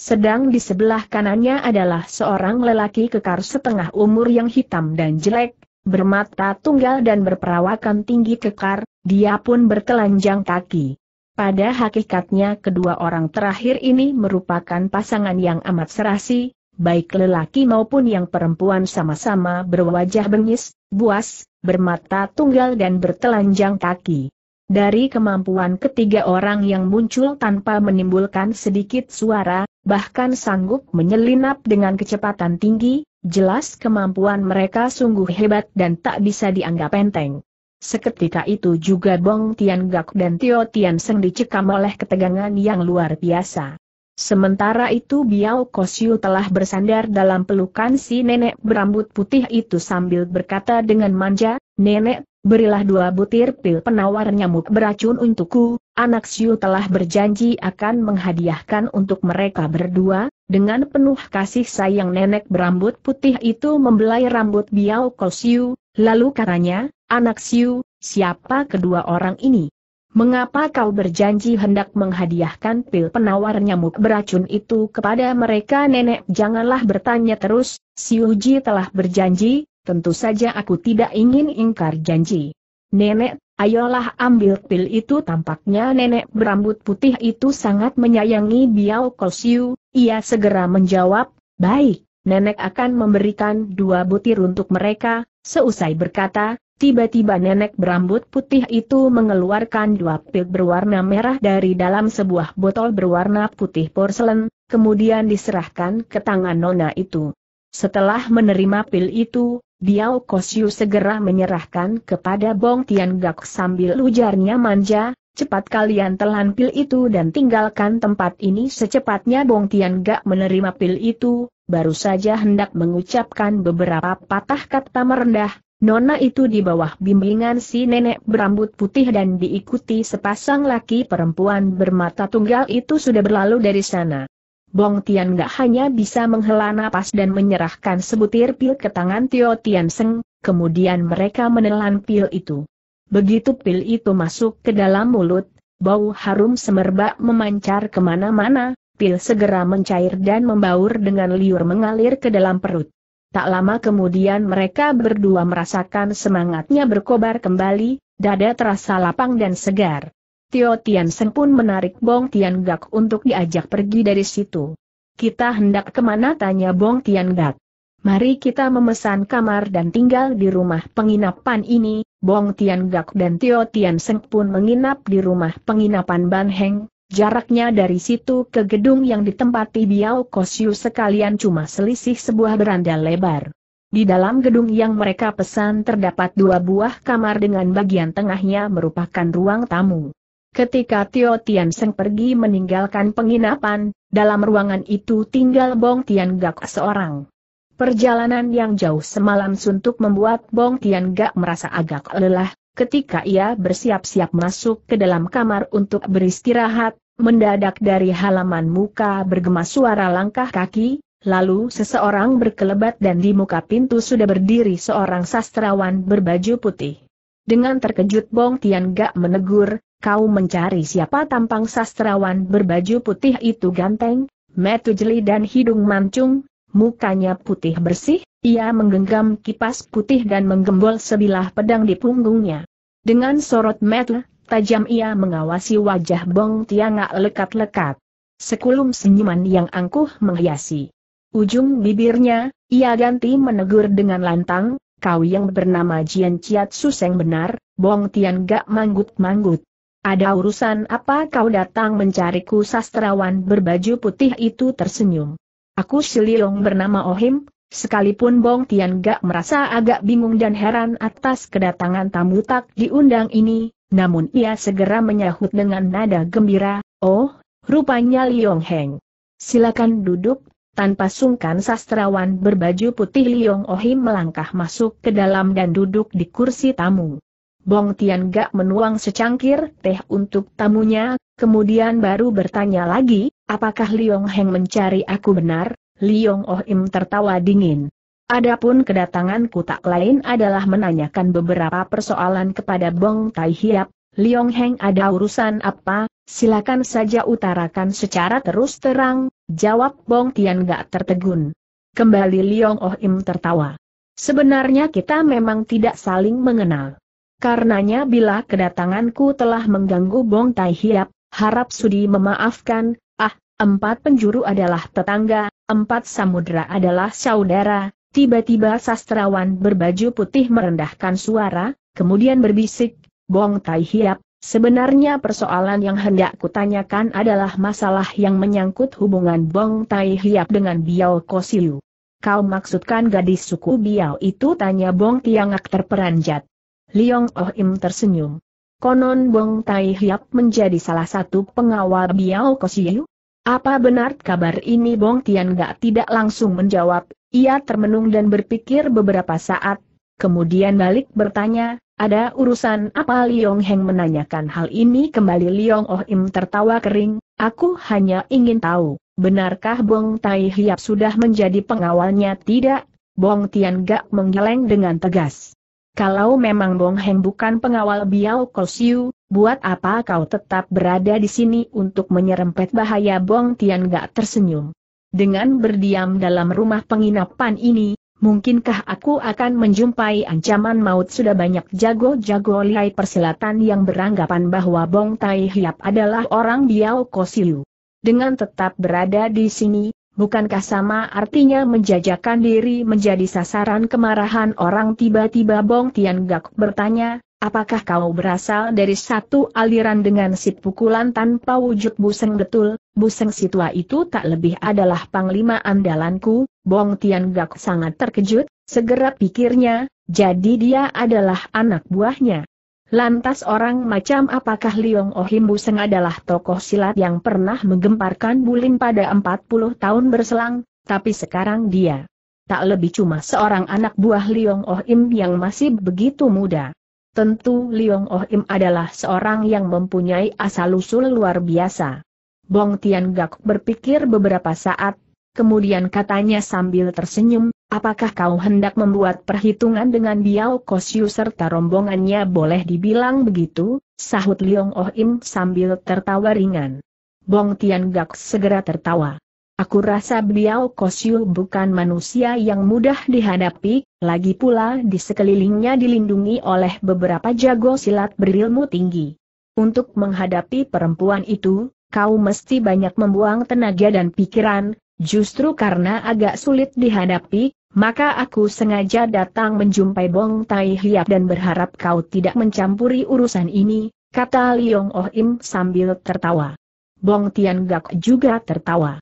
Sedang di sebelah kanannya adalah seorang lelaki kekar setengah umur yang hitam dan jelek, Bermata tunggal dan berperawakan tinggi kekar, dia pun bertelanjang kaki. Pada hakikatnya kedua orang terakhir ini merupakan pasangan yang amat serasi, baik lelaki maupun yang perempuan sama-sama berwajah bengis, buas, bermata tunggal dan bertelanjang kaki. Dari kemampuan ketiga orang yang muncul tanpa menimbulkan sedikit suara, bahkan sanggup menyelinap dengan kecepatan tinggi, jelas kemampuan mereka sungguh hebat dan tak bisa dianggap enteng. Seketika itu juga Bong Tian Gak dan Tio Tian Seng dicekam oleh ketegangan yang luar biasa. Sementara itu Biao Kosyu telah bersandar dalam pelukan si nenek berambut putih itu sambil berkata dengan manja, Nenek, berilah dua butir pil penawar nyamuk beracun untukku, anak Siu telah berjanji akan menghadiahkan untuk mereka berdua, dengan penuh kasih sayang nenek berambut putih itu membelai rambut Biao Ko Siu, lalu katanya, anak Siu, siapa kedua orang ini? Mengapa kau berjanji hendak menghadiahkan pil penawar nyamuk beracun itu kepada mereka nenek? Janganlah bertanya terus, Siuji telah berjanji, tentu saja aku tidak ingin ingkar janji. Nenek, ayolah ambil pil itu tampaknya nenek berambut putih itu sangat menyayangi Biao Kosiu, ia segera menjawab, baik, nenek akan memberikan dua butir untuk mereka, seusai berkata, Tiba-tiba nenek berambut putih itu mengeluarkan dua pil berwarna merah dari dalam sebuah botol berwarna putih porselen, kemudian diserahkan ke tangan nona itu. Setelah menerima pil itu, Diao Kosyu segera menyerahkan kepada Bong Tian Gak sambil ujarnya manja, cepat kalian telan pil itu dan tinggalkan tempat ini secepatnya Bong Tian Gak menerima pil itu, baru saja hendak mengucapkan beberapa patah kata merendah, Nona itu di bawah bimbingan si nenek berambut putih dan diikuti sepasang laki perempuan bermata tunggal itu sudah berlalu dari sana. Bong Tian gak hanya bisa menghela napas dan menyerahkan sebutir pil ke tangan Tio Tian Seng, kemudian mereka menelan pil itu. Begitu pil itu masuk ke dalam mulut, bau harum semerbak memancar kemana-mana, pil segera mencair dan membaur dengan liur mengalir ke dalam perut. Tak lama kemudian mereka berdua merasakan semangatnya berkobar kembali, dada terasa lapang dan segar. Tio Tian Sen pun menarik Bong Tian Gak untuk diajak pergi dari situ. Kita hendak kemana tanya Bong Tian Gak. Mari kita memesan kamar dan tinggal di rumah penginapan ini, Bong Tian Gak dan Tio Tian Sen pun menginap di rumah penginapan Ban Heng, Jaraknya dari situ ke gedung yang ditempati Biao Kosyu sekalian cuma selisih sebuah beranda lebar. Di dalam gedung yang mereka pesan terdapat dua buah kamar dengan bagian tengahnya merupakan ruang tamu. Ketika Tio Tian Seng pergi meninggalkan penginapan, dalam ruangan itu tinggal Bong Tian Gak seorang. Perjalanan yang jauh semalam suntuk membuat Bong Tian Gak merasa agak lelah, ketika ia bersiap-siap masuk ke dalam kamar untuk beristirahat, mendadak dari halaman muka bergema suara langkah kaki, lalu seseorang berkelebat dan di muka pintu sudah berdiri seorang sastrawan berbaju putih. Dengan terkejut Bong Tian Gak menegur, kau mencari siapa tampang sastrawan berbaju putih itu ganteng, metu jeli dan hidung mancung, mukanya putih bersih, ia menggenggam kipas putih dan menggembol sebilah pedang di punggungnya. Dengan sorot metu, tajam ia mengawasi wajah Bong Tian Gak lekat-lekat. Sekulum senyuman yang angkuh menghiasi. Ujung bibirnya, ia ganti menegur dengan lantang, kau yang bernama Jian susah Suseng benar, Bong Tian gak manggut-manggut. Ada urusan apa kau datang mencariku sastrawan berbaju putih itu tersenyum. Aku Siliong bernama Ohim, sekalipun Bong Tian gak merasa agak bingung dan heran atas kedatangan tamu tak diundang ini, namun ia segera menyahut dengan nada gembira, oh, rupanya Liong Heng. Silakan duduk, tanpa sungkan sastrawan berbaju putih Liong Ohim melangkah masuk ke dalam dan duduk di kursi tamu. Bong Tian Gak menuang secangkir teh untuk tamunya, kemudian baru bertanya lagi, apakah Liong Heng mencari aku benar? Liong Yong Ohim tertawa dingin. Adapun kedatanganku tak lain adalah menanyakan beberapa persoalan kepada Bong Tai Hiap, Liong Heng ada urusan apa, silakan saja utarakan secara terus terang, Jawab Bong Tian gak tertegun. Kembali Liong Oh Im tertawa. Sebenarnya kita memang tidak saling mengenal. Karenanya bila kedatanganku telah mengganggu Bong Tai Hiap, harap Sudi memaafkan, ah, empat penjuru adalah tetangga, empat samudera adalah saudara, tiba-tiba sastrawan berbaju putih merendahkan suara, kemudian berbisik, Bong Tai Hiap, Sebenarnya persoalan yang hendak kutanyakan adalah masalah yang menyangkut hubungan Bong Tai Hiap dengan Biao Kosiu. Kau maksudkan gadis suku Biao itu tanya Bong Tiangak terperanjat. Liong Oh Im tersenyum. Konon Bong Tai Hiap menjadi salah satu pengawal Biao Kosiu? Apa benar kabar ini Bong Tian tidak langsung menjawab, ia termenung dan berpikir beberapa saat, Kemudian balik bertanya, ada urusan apa Liong Heng menanyakan hal ini kembali Liong Oh Im tertawa kering, aku hanya ingin tahu, benarkah Bong Tai Hiap sudah menjadi pengawalnya tidak? Bong Tian Gak menggeleng dengan tegas. Kalau memang Bong Heng bukan pengawal Biao Kosiu, buat apa kau tetap berada di sini untuk menyerempet bahaya Bong Tian Gak tersenyum. Dengan berdiam dalam rumah penginapan ini, Mungkinkah aku akan menjumpai ancaman maut sudah banyak jago-jago lihai perselatan yang beranggapan bahwa Bong Tai Hiap adalah orang Biao Kosiu. Dengan tetap berada di sini, bukankah sama artinya menjajakan diri menjadi sasaran kemarahan orang tiba-tiba Bong Tian Gak bertanya, Apakah kau berasal dari satu aliran dengan si pukulan tanpa wujud buseng betul, buseng situa itu tak lebih adalah panglima andalanku, Bong Tian Gak sangat terkejut, segera pikirnya, jadi dia adalah anak buahnya. Lantas orang macam apakah Liong Ohim Buseng adalah tokoh silat yang pernah menggemparkan Bulim pada 40 tahun berselang, tapi sekarang dia tak lebih cuma seorang anak buah Liong Ohim yang masih begitu muda. Tentu Liong Ohim adalah seorang yang mempunyai asal-usul luar biasa. Bong Tian Gak berpikir beberapa saat, kemudian katanya sambil tersenyum, apakah kau hendak membuat perhitungan dengan Biao Kosiu serta rombongannya boleh dibilang begitu? Sahut Liong Ohim sambil tertawa ringan. Bong Tian Gak segera tertawa. Aku rasa beliau Kosyu bukan manusia yang mudah dihadapi, lagi pula di sekelilingnya dilindungi oleh beberapa jago silat berilmu tinggi. Untuk menghadapi perempuan itu, kau mesti banyak membuang tenaga dan pikiran, justru karena agak sulit dihadapi, maka aku sengaja datang menjumpai Bong Tai Hiap dan berharap kau tidak mencampuri urusan ini, kata Liong Oh Im sambil tertawa. Bong Tian Gak juga tertawa.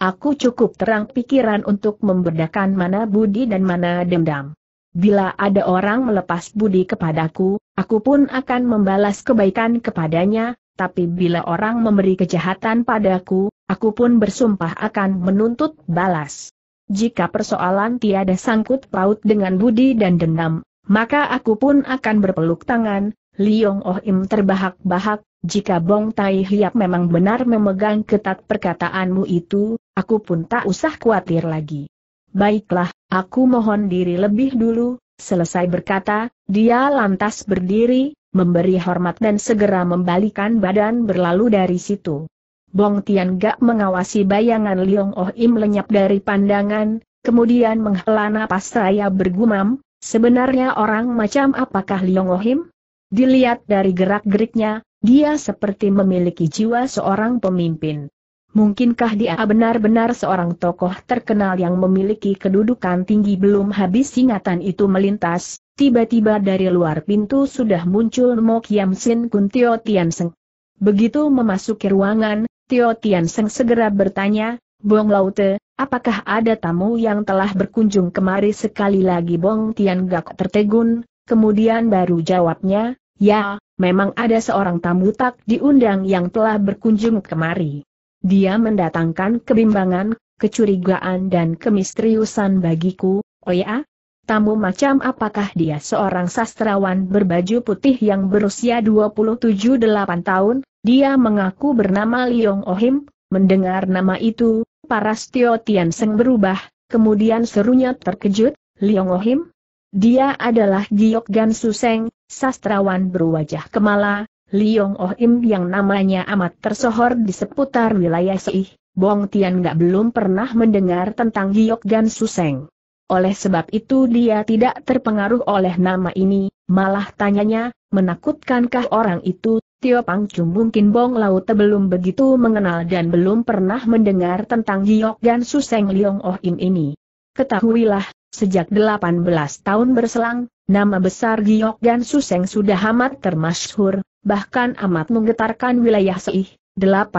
Aku cukup terang pikiran untuk membedakan mana budi dan mana dendam. Bila ada orang melepas budi kepadaku, aku pun akan membalas kebaikan kepadanya, tapi bila orang memberi kejahatan padaku, aku pun bersumpah akan menuntut balas. Jika persoalan tiada sangkut paut dengan budi dan dendam, maka aku pun akan berpeluk tangan, Liong Oh Im terbahak-bahak, jika Bong Tai Hiap memang benar memegang ketat perkataanmu itu, aku pun tak usah khawatir lagi. Baiklah, aku mohon diri lebih dulu, selesai berkata, dia lantas berdiri, memberi hormat dan segera membalikan badan berlalu dari situ. Bong Tian Gak mengawasi bayangan Liong Oh Im lenyap dari pandangan, kemudian menghela napas raya bergumam, sebenarnya orang macam apakah Liong Oh Im? Dilihat dari gerak-geriknya, dia seperti memiliki jiwa seorang pemimpin. Mungkinkah dia benar-benar seorang tokoh terkenal yang memiliki kedudukan tinggi belum habis ingatan itu melintas, tiba-tiba dari luar pintu sudah muncul Mo Kiam Sin Kun Tio Tian Seng. Begitu memasuki ruangan, Tio Tian Seng segera bertanya, Bong Laute, apakah ada tamu yang telah berkunjung kemari sekali lagi Bong Tian Gak tertegun, kemudian baru jawabnya, ya, memang ada seorang tamu tak diundang yang telah berkunjung kemari. Dia mendatangkan kebimbangan, kecurigaan dan kemisteriusan bagiku, oh ya? Tamu macam apakah dia seorang sastrawan berbaju putih yang berusia 27-8 tahun, dia mengaku bernama Liong Ohim, mendengar nama itu, Stiotian Seng berubah, kemudian serunya terkejut, Liong Ohim, dia adalah Giok Gan Suseng, sastrawan berwajah kemala, Liong Oh Im yang namanya amat tersohor di seputar wilayah Seih. Bong Tian gak belum pernah mendengar tentang Giok Gan Suseng. Oleh sebab itu dia tidak terpengaruh oleh nama ini, malah tanyanya, menakutkankah orang itu, Tio Chum mungkin Bong Lau belum begitu mengenal dan belum pernah mendengar tentang Giok Gan Suseng Liong Oh Im ini. Ketahuilah, Sejak 18 tahun berselang, nama besar Giok dan Suseng sudah amat termasyhur, bahkan amat menggetarkan wilayah Seih. 18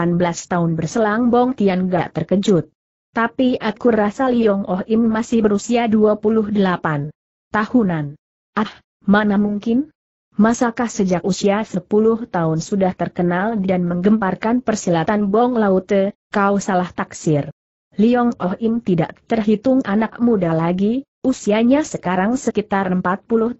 tahun berselang Bong Tian gak terkejut. Tapi aku rasa Liong Oh Im masih berusia 28 tahunan. Ah, mana mungkin? Masakah sejak usia 10 tahun sudah terkenal dan menggemparkan persilatan Bong Laute, kau salah taksir. Liong Ohim tidak terhitung anak muda lagi, usianya sekarang sekitar 40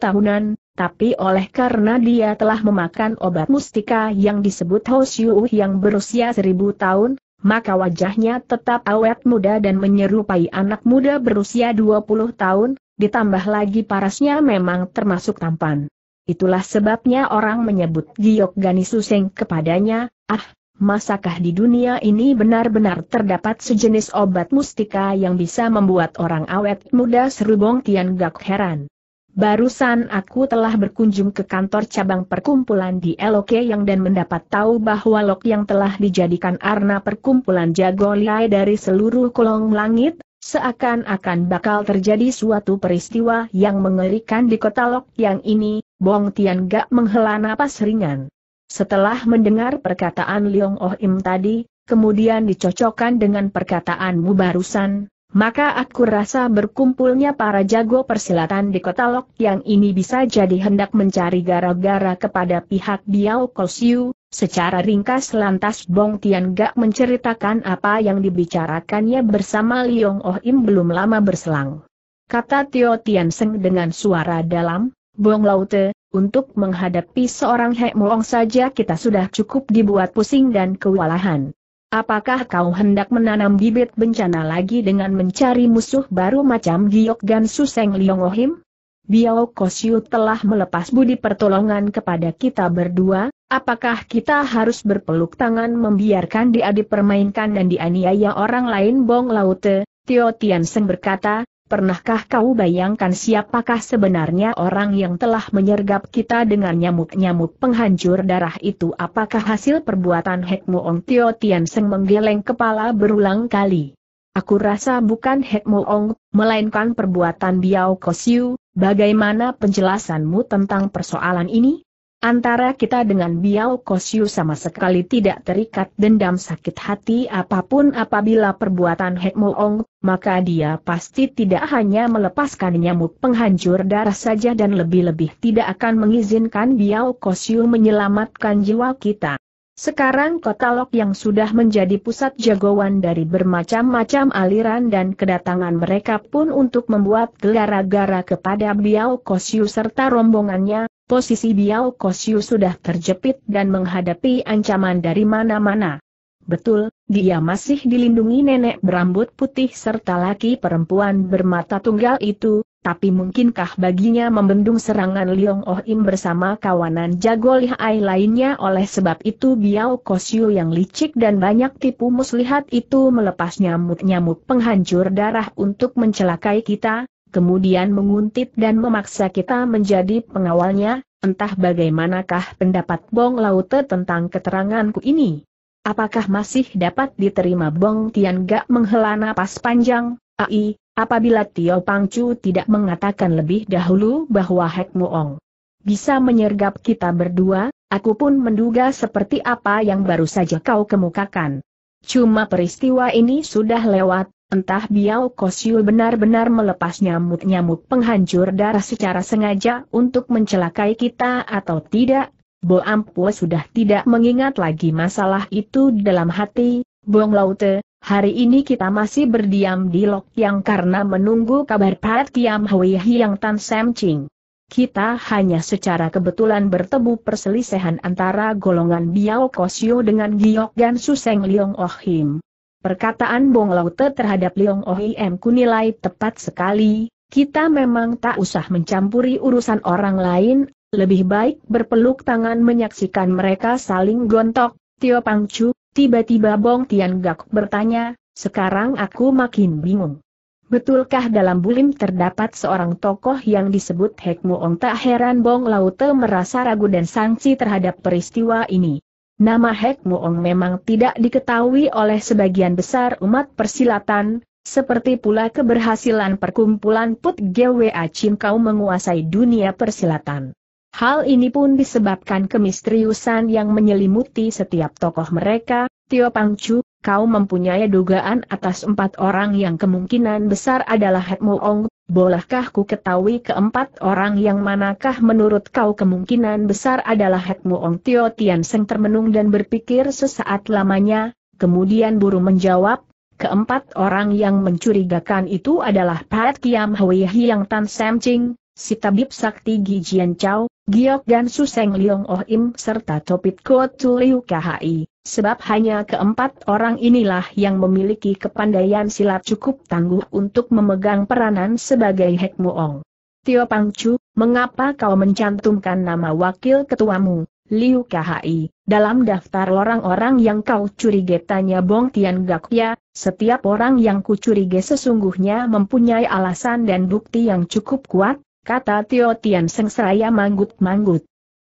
tahunan, tapi oleh karena dia telah memakan obat mustika yang disebut Ho Siu yang berusia seribu tahun, maka wajahnya tetap awet muda dan menyerupai anak muda berusia 20 tahun, ditambah lagi parasnya memang termasuk tampan. Itulah sebabnya orang menyebut Giok Ganisuseng kepadanya, ah, Masakah di dunia ini benar-benar terdapat sejenis obat mustika yang bisa membuat orang awet muda serubong Tian Gak heran? Barusan aku telah berkunjung ke kantor cabang perkumpulan di LOK yang dan mendapat tahu bahwa Lok yang telah dijadikan arna perkumpulan jago liai dari seluruh kolong langit, seakan-akan bakal terjadi suatu peristiwa yang mengerikan di kota Lok yang ini, Bong Tian Gak menghela napas ringan. Setelah mendengar perkataan Liong Oh Im tadi, kemudian dicocokkan dengan perkataanmu barusan, maka aku rasa berkumpulnya para jago persilatan di kota Lok yang ini bisa jadi hendak mencari gara-gara kepada pihak Biao Kosiu. Secara ringkas lantas Bong Tian Gak menceritakan apa yang dibicarakannya bersama Liong Oh Im belum lama berselang. Kata Tio Tian Seng dengan suara dalam, Bong Laute, untuk menghadapi seorang Hek Moong saja kita sudah cukup dibuat pusing dan kewalahan. Apakah kau hendak menanam bibit bencana lagi dengan mencari musuh baru macam Giok dan Suseng Ohim? Oh Biao Kosyu telah melepas budi pertolongan kepada kita berdua, apakah kita harus berpeluk tangan membiarkan dia dipermainkan dan dianiaya orang lain Bong Laute? Tio Tian Seng berkata, Pernahkah kau bayangkan siapakah sebenarnya orang yang telah menyergap kita dengan nyamuk-nyamuk penghancur darah itu? Apakah hasil perbuatan Hek Muong Tio Tian Seng menggeleng kepala berulang kali? Aku rasa bukan Hek Muong, melainkan perbuatan Biao Kosiu, bagaimana penjelasanmu tentang persoalan ini? Antara kita dengan Biao Kosyu sama sekali tidak terikat dendam sakit hati apapun apabila perbuatan Hekmo Ong, maka dia pasti tidak hanya melepaskan nyamuk penghancur darah saja dan lebih-lebih tidak akan mengizinkan Biao Kosyu menyelamatkan jiwa kita. Sekarang kota Lok yang sudah menjadi pusat jagoan dari bermacam-macam aliran dan kedatangan mereka pun untuk membuat gelara-gara kepada Biao Kosyu serta rombongannya, Posisi Biao Kosyu sudah terjepit dan menghadapi ancaman dari mana-mana. Betul, dia masih dilindungi nenek berambut putih serta laki perempuan bermata tunggal itu, tapi mungkinkah baginya membendung serangan Liong Oh Im bersama kawanan jago lihai lainnya oleh sebab itu Biao Kosyu yang licik dan banyak tipu muslihat itu melepas nyamuk-nyamuk penghancur darah untuk mencelakai kita, kemudian menguntit dan memaksa kita menjadi pengawalnya, entah bagaimanakah pendapat Bong Laute tentang keteranganku ini. Apakah masih dapat diterima Bong Tian Gak menghela napas panjang, ai, apabila Tio Pangcu tidak mengatakan lebih dahulu bahwa Hek Muong bisa menyergap kita berdua, aku pun menduga seperti apa yang baru saja kau kemukakan. Cuma peristiwa ini sudah lewat, entah Biao Kosiu benar-benar melepas nyamuk-nyamuk penghancur darah secara sengaja untuk mencelakai kita atau tidak, Bo Ampua sudah tidak mengingat lagi masalah itu dalam hati, Bong Laute, hari ini kita masih berdiam di Lok Yang karena menunggu kabar Pat Kiam Hui Hiang Tan Sam Ching kita hanya secara kebetulan bertemu perselisihan antara golongan Biao Kosio dengan Giok Gan Suseng Liong Oh Perkataan Bong Laute terhadap Liong Oh Him kunilai tepat sekali, kita memang tak usah mencampuri urusan orang lain, lebih baik berpeluk tangan menyaksikan mereka saling gontok, Tio Pangcu, tiba-tiba Bong Tian Gak bertanya, sekarang aku makin bingung. Betulkah dalam bulim terdapat seorang tokoh yang disebut Hek Muong tak heran Bong Laute merasa ragu dan sangsi terhadap peristiwa ini. Nama Hek Muong memang tidak diketahui oleh sebagian besar umat persilatan, seperti pula keberhasilan perkumpulan Put GWA Chin Kau menguasai dunia persilatan. Hal ini pun disebabkan kemisteriusan yang menyelimuti setiap tokoh mereka, Tio Pangcu, kau mempunyai dugaan atas empat orang yang kemungkinan besar adalah Hetmo Ong, bolehkah ku ketahui keempat orang yang manakah menurut kau kemungkinan besar adalah Hetmo Ong Tio Tian Seng termenung dan berpikir sesaat lamanya, kemudian buru menjawab, keempat orang yang mencurigakan itu adalah Pat Kiam Hui Hiang Tan Sam Ching, si tabib sakti Gijian Chow, Giok dan Suseng Liong Oh Im serta Topit Kuo Tu Liu KHI. Sebab hanya keempat orang inilah yang memiliki kepandaian silat cukup tangguh untuk memegang peranan sebagai Hek Muong. Tio Pangcu, mengapa kau mencantumkan nama wakil ketuamu, Liu KHI, dalam daftar orang-orang yang kau curiga tanya Bong Tian Gak Ya. setiap orang yang kucurigai sesungguhnya mempunyai alasan dan bukti yang cukup kuat, kata Tio Tian seraya manggut-manggut.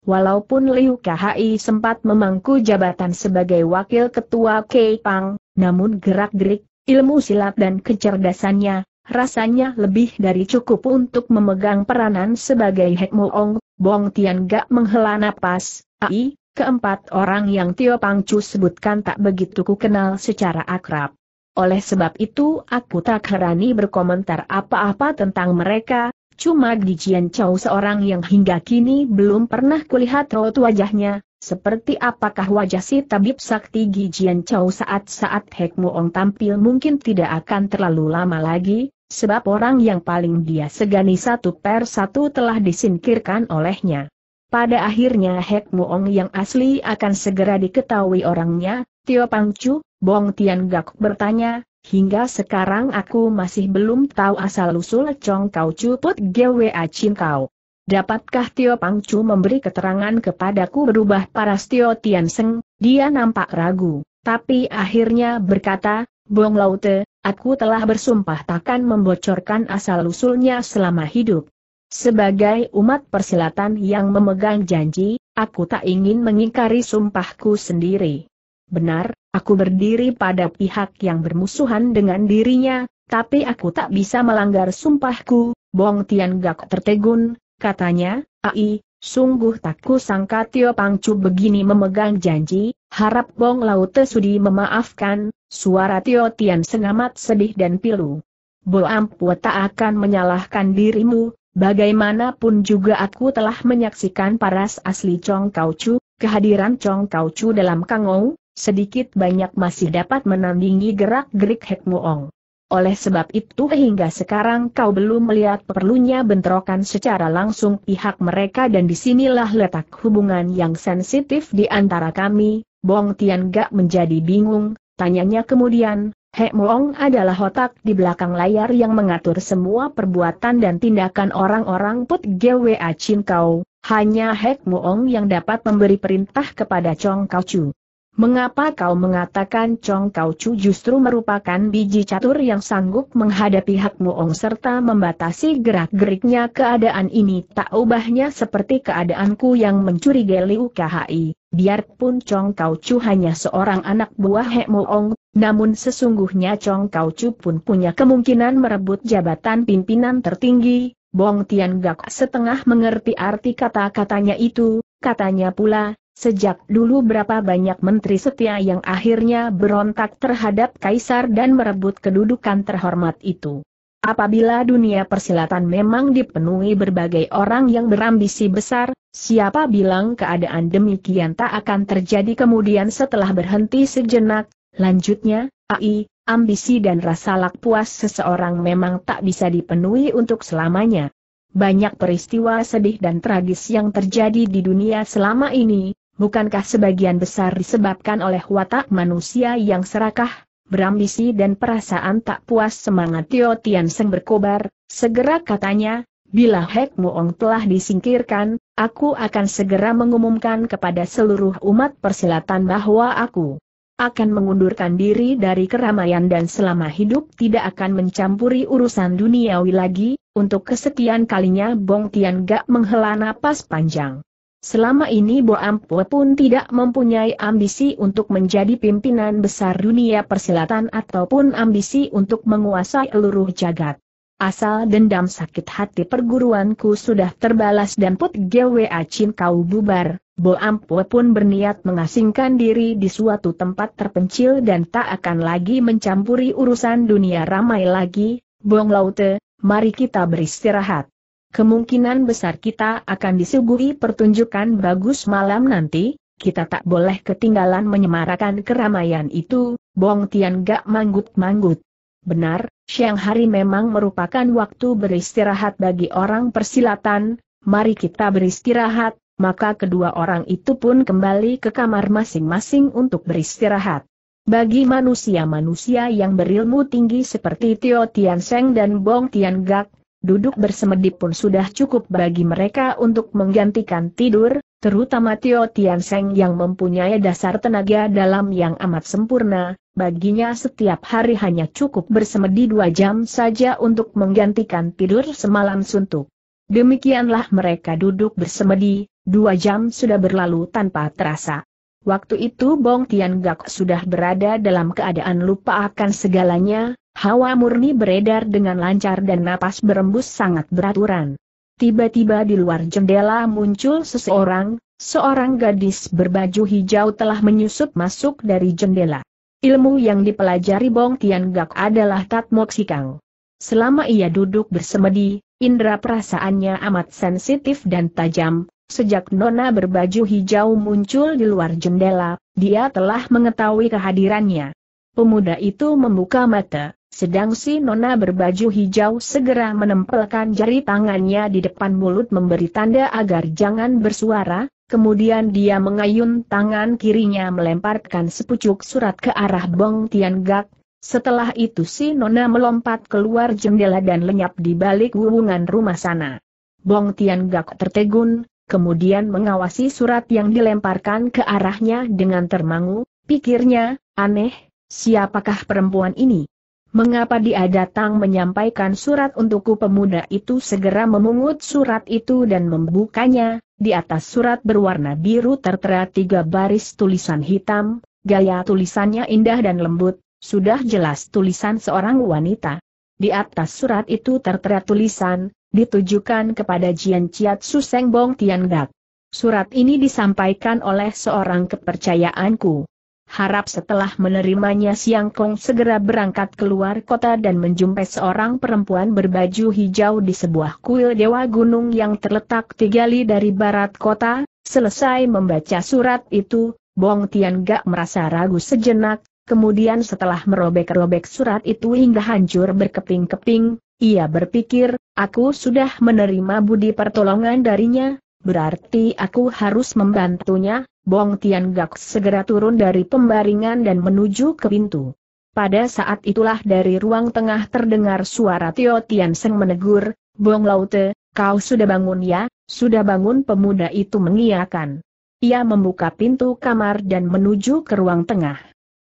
Walaupun Liu KHI sempat memangku jabatan sebagai wakil ketua Kei Pang, namun gerak-gerik, ilmu silat dan kecerdasannya, rasanya lebih dari cukup untuk memegang peranan sebagai Hekmu Ong, Bong Tian Gak menghela napas, ai, keempat orang yang Tio Pangcu sebutkan tak begitu ku kenal secara akrab. Oleh sebab itu aku tak herani berkomentar apa-apa tentang mereka, Cuma Di Jian Chow seorang yang hingga kini belum pernah kulihat raut wajahnya, seperti apakah wajah si tabib sakti Jian Chow saat-saat Hek Muong tampil mungkin tidak akan terlalu lama lagi, sebab orang yang paling dia segani satu per satu telah disingkirkan olehnya. Pada akhirnya Hek Muong yang asli akan segera diketahui orangnya, Tio Pangcu, Bong Tian Gak bertanya, Hingga sekarang aku masih belum tahu asal-usul Chong Kau Cuput GWA Chin Kau. Dapatkah Tio Chu memberi keterangan kepadaku berubah para Tio Tian Seng, dia nampak ragu, tapi akhirnya berkata, Bong Laute, aku telah bersumpah takkan membocorkan asal-usulnya selama hidup. Sebagai umat persilatan yang memegang janji, aku tak ingin mengingkari sumpahku sendiri. Benar, Aku berdiri pada pihak yang bermusuhan dengan dirinya, tapi aku tak bisa melanggar sumpahku, Bong Tian Gak tertegun, katanya, Ai, sungguh tak sangka Tio Pangcu begini memegang janji, harap Bong Laute Sudi memaafkan, suara Tio Tian sengamat sedih dan pilu. Bo Ampua tak akan menyalahkan dirimu, bagaimanapun juga aku telah menyaksikan paras asli Chong Chu, kehadiran Chong Chu dalam Kangou, sedikit banyak masih dapat menandingi gerak-gerik Hek Muong. Oleh sebab itu hingga sekarang kau belum melihat perlunya bentrokan secara langsung pihak mereka dan disinilah letak hubungan yang sensitif di antara kami, Bong Tian Gak menjadi bingung, tanyanya kemudian, Hek Muong adalah otak di belakang layar yang mengatur semua perbuatan dan tindakan orang-orang Put Gwa Chin Kau, hanya Hek Muong yang dapat memberi perintah kepada Chong Kau Chu. Mengapa kau mengatakan Chong Kau Chu justru merupakan biji catur yang sanggup menghadapi Hak Muong serta membatasi gerak-geriknya keadaan ini tak ubahnya seperti keadaanku yang mencurigai Liu KHI. Biarpun Chong Kau Chu hanya seorang anak buah Hek Muong, namun sesungguhnya Chong Kau Chu pun punya kemungkinan merebut jabatan pimpinan tertinggi. Bong Tian Gak setengah mengerti arti kata-katanya itu, katanya pula, Sejak dulu berapa banyak menteri setia yang akhirnya berontak terhadap kaisar dan merebut kedudukan terhormat itu. Apabila dunia persilatan memang dipenuhi berbagai orang yang berambisi besar, siapa bilang keadaan demikian tak akan terjadi kemudian setelah berhenti sejenak, lanjutnya, AI, ambisi dan rasa lak puas seseorang memang tak bisa dipenuhi untuk selamanya. Banyak peristiwa sedih dan tragis yang terjadi di dunia selama ini, bukankah sebagian besar disebabkan oleh watak manusia yang serakah, berambisi dan perasaan tak puas semangat Tio Tian Seng berkobar, segera katanya, bila Hek Muong telah disingkirkan, aku akan segera mengumumkan kepada seluruh umat persilatan bahwa aku akan mengundurkan diri dari keramaian dan selama hidup tidak akan mencampuri urusan duniawi lagi, untuk kesetiaan kalinya Bong Tian Gak menghela napas panjang. Selama ini Bo Ampue pun tidak mempunyai ambisi untuk menjadi pimpinan besar dunia persilatan ataupun ambisi untuk menguasai seluruh jagat. Asal dendam sakit hati perguruanku sudah terbalas dan put GWA Chin kau bubar, Bo Ampue pun berniat mengasingkan diri di suatu tempat terpencil dan tak akan lagi mencampuri urusan dunia ramai lagi, Bong Laute, mari kita beristirahat. Kemungkinan besar kita akan disuguhi pertunjukan bagus malam nanti, kita tak boleh ketinggalan menyemarakan keramaian itu, Bong Tian gak manggut-manggut. Benar, siang hari memang merupakan waktu beristirahat bagi orang persilatan, mari kita beristirahat, maka kedua orang itu pun kembali ke kamar masing-masing untuk beristirahat. Bagi manusia-manusia yang berilmu tinggi seperti Tio Tian Seng dan Bong Tian Gak, Duduk bersemedi pun sudah cukup bagi mereka untuk menggantikan tidur, terutama Tio Tianseng yang mempunyai dasar tenaga dalam yang amat sempurna, baginya setiap hari hanya cukup bersemedi dua jam saja untuk menggantikan tidur semalam suntuk. Demikianlah mereka duduk bersemedi, dua jam sudah berlalu tanpa terasa. Waktu itu Bong Tian Gak sudah berada dalam keadaan lupa akan segalanya, Hawa murni beredar dengan lancar dan napas berembus sangat beraturan. Tiba-tiba di luar jendela muncul seseorang, seorang gadis berbaju hijau telah menyusup masuk dari jendela. Ilmu yang dipelajari Bong Tian Gak adalah Tatmoksikang. Selama ia duduk bersemedi, indera perasaannya amat sensitif dan tajam, Sejak Nona berbaju hijau muncul di luar jendela, dia telah mengetahui kehadirannya. Pemuda itu membuka mata, sedang si nona berbaju hijau segera menempelkan jari tangannya di depan mulut memberi tanda agar jangan bersuara, kemudian dia mengayun tangan kirinya melemparkan sepucuk surat ke arah Bong tian gak Setelah itu si nona melompat keluar jendela dan lenyap di balik wuwungan rumah sana. Bong tian gak tertegun, kemudian mengawasi surat yang dilemparkan ke arahnya dengan termangu, pikirnya, aneh, siapakah perempuan ini? Mengapa dia datang menyampaikan surat untukku pemuda itu segera memungut surat itu dan membukanya, di atas surat berwarna biru tertera tiga baris tulisan hitam, gaya tulisannya indah dan lembut, sudah jelas tulisan seorang wanita. Di atas surat itu tertera tulisan, ditujukan kepada Jian Chiat Suseng Bong Tian Gak. Surat ini disampaikan oleh seorang kepercayaanku harap setelah menerimanya Siang Kong segera berangkat keluar kota dan menjumpai seorang perempuan berbaju hijau di sebuah kuil Dewa Gunung yang terletak tiga li dari barat kota, selesai membaca surat itu, Bong Tian Gak merasa ragu sejenak, kemudian setelah merobek-robek surat itu hingga hancur berkeping-keping, ia berpikir, aku sudah menerima budi pertolongan darinya, Berarti aku harus membantunya, Bong Tian Gak segera turun dari pembaringan dan menuju ke pintu. Pada saat itulah dari ruang tengah terdengar suara Tio Tian Seng menegur, Bong Laute, kau sudah bangun ya, sudah bangun pemuda itu mengiakan. Ia membuka pintu kamar dan menuju ke ruang tengah.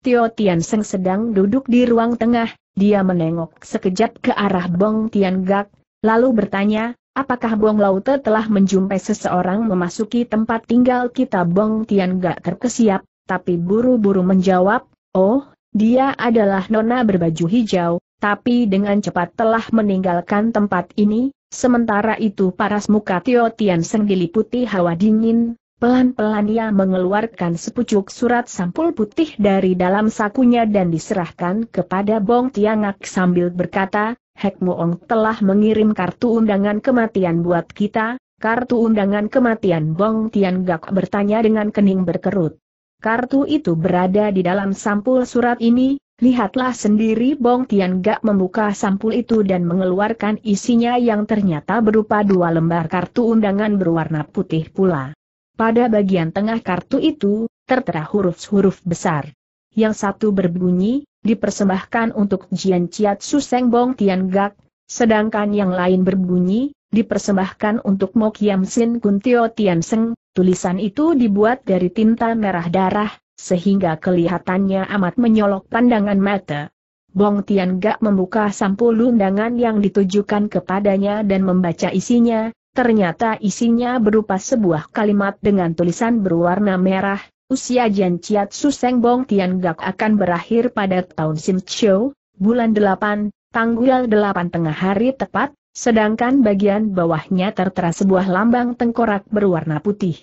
Tio Tian Seng sedang duduk di ruang tengah, dia menengok sekejap ke arah Bong Tian Gak, lalu bertanya, Apakah Bong Laute telah menjumpai seseorang memasuki tempat tinggal kita Bong Tian gak terkesiap, tapi buru-buru menjawab, oh, dia adalah nona berbaju hijau, tapi dengan cepat telah meninggalkan tempat ini, sementara itu paras muka Tio Tian Seng diliputi hawa dingin, pelan-pelan ia mengeluarkan sepucuk surat sampul putih dari dalam sakunya dan diserahkan kepada Bong Tiangak sambil berkata, Hek Moong telah mengirim kartu undangan kematian buat kita, kartu undangan kematian Bong Tian Gak bertanya dengan kening berkerut. Kartu itu berada di dalam sampul surat ini, lihatlah sendiri Bong Tian Gak membuka sampul itu dan mengeluarkan isinya yang ternyata berupa dua lembar kartu undangan berwarna putih pula. Pada bagian tengah kartu itu, tertera huruf-huruf besar yang satu berbunyi, dipersembahkan untuk Jian Chiat Suseng Bong Tian Gak, sedangkan yang lain berbunyi, dipersembahkan untuk Mok Yam Sin Kuntio Tian Seng, tulisan itu dibuat dari tinta merah darah, sehingga kelihatannya amat menyolok pandangan mata. Bong Tian Gak membuka sampul undangan yang ditujukan kepadanya dan membaca isinya, ternyata isinya berupa sebuah kalimat dengan tulisan berwarna merah, Usia Jian Chiatsu Seng Bong Tian Gak akan berakhir pada tahun Sim Chiu, bulan 8, tanggal 8 tengah hari tepat, sedangkan bagian bawahnya tertera sebuah lambang tengkorak berwarna putih.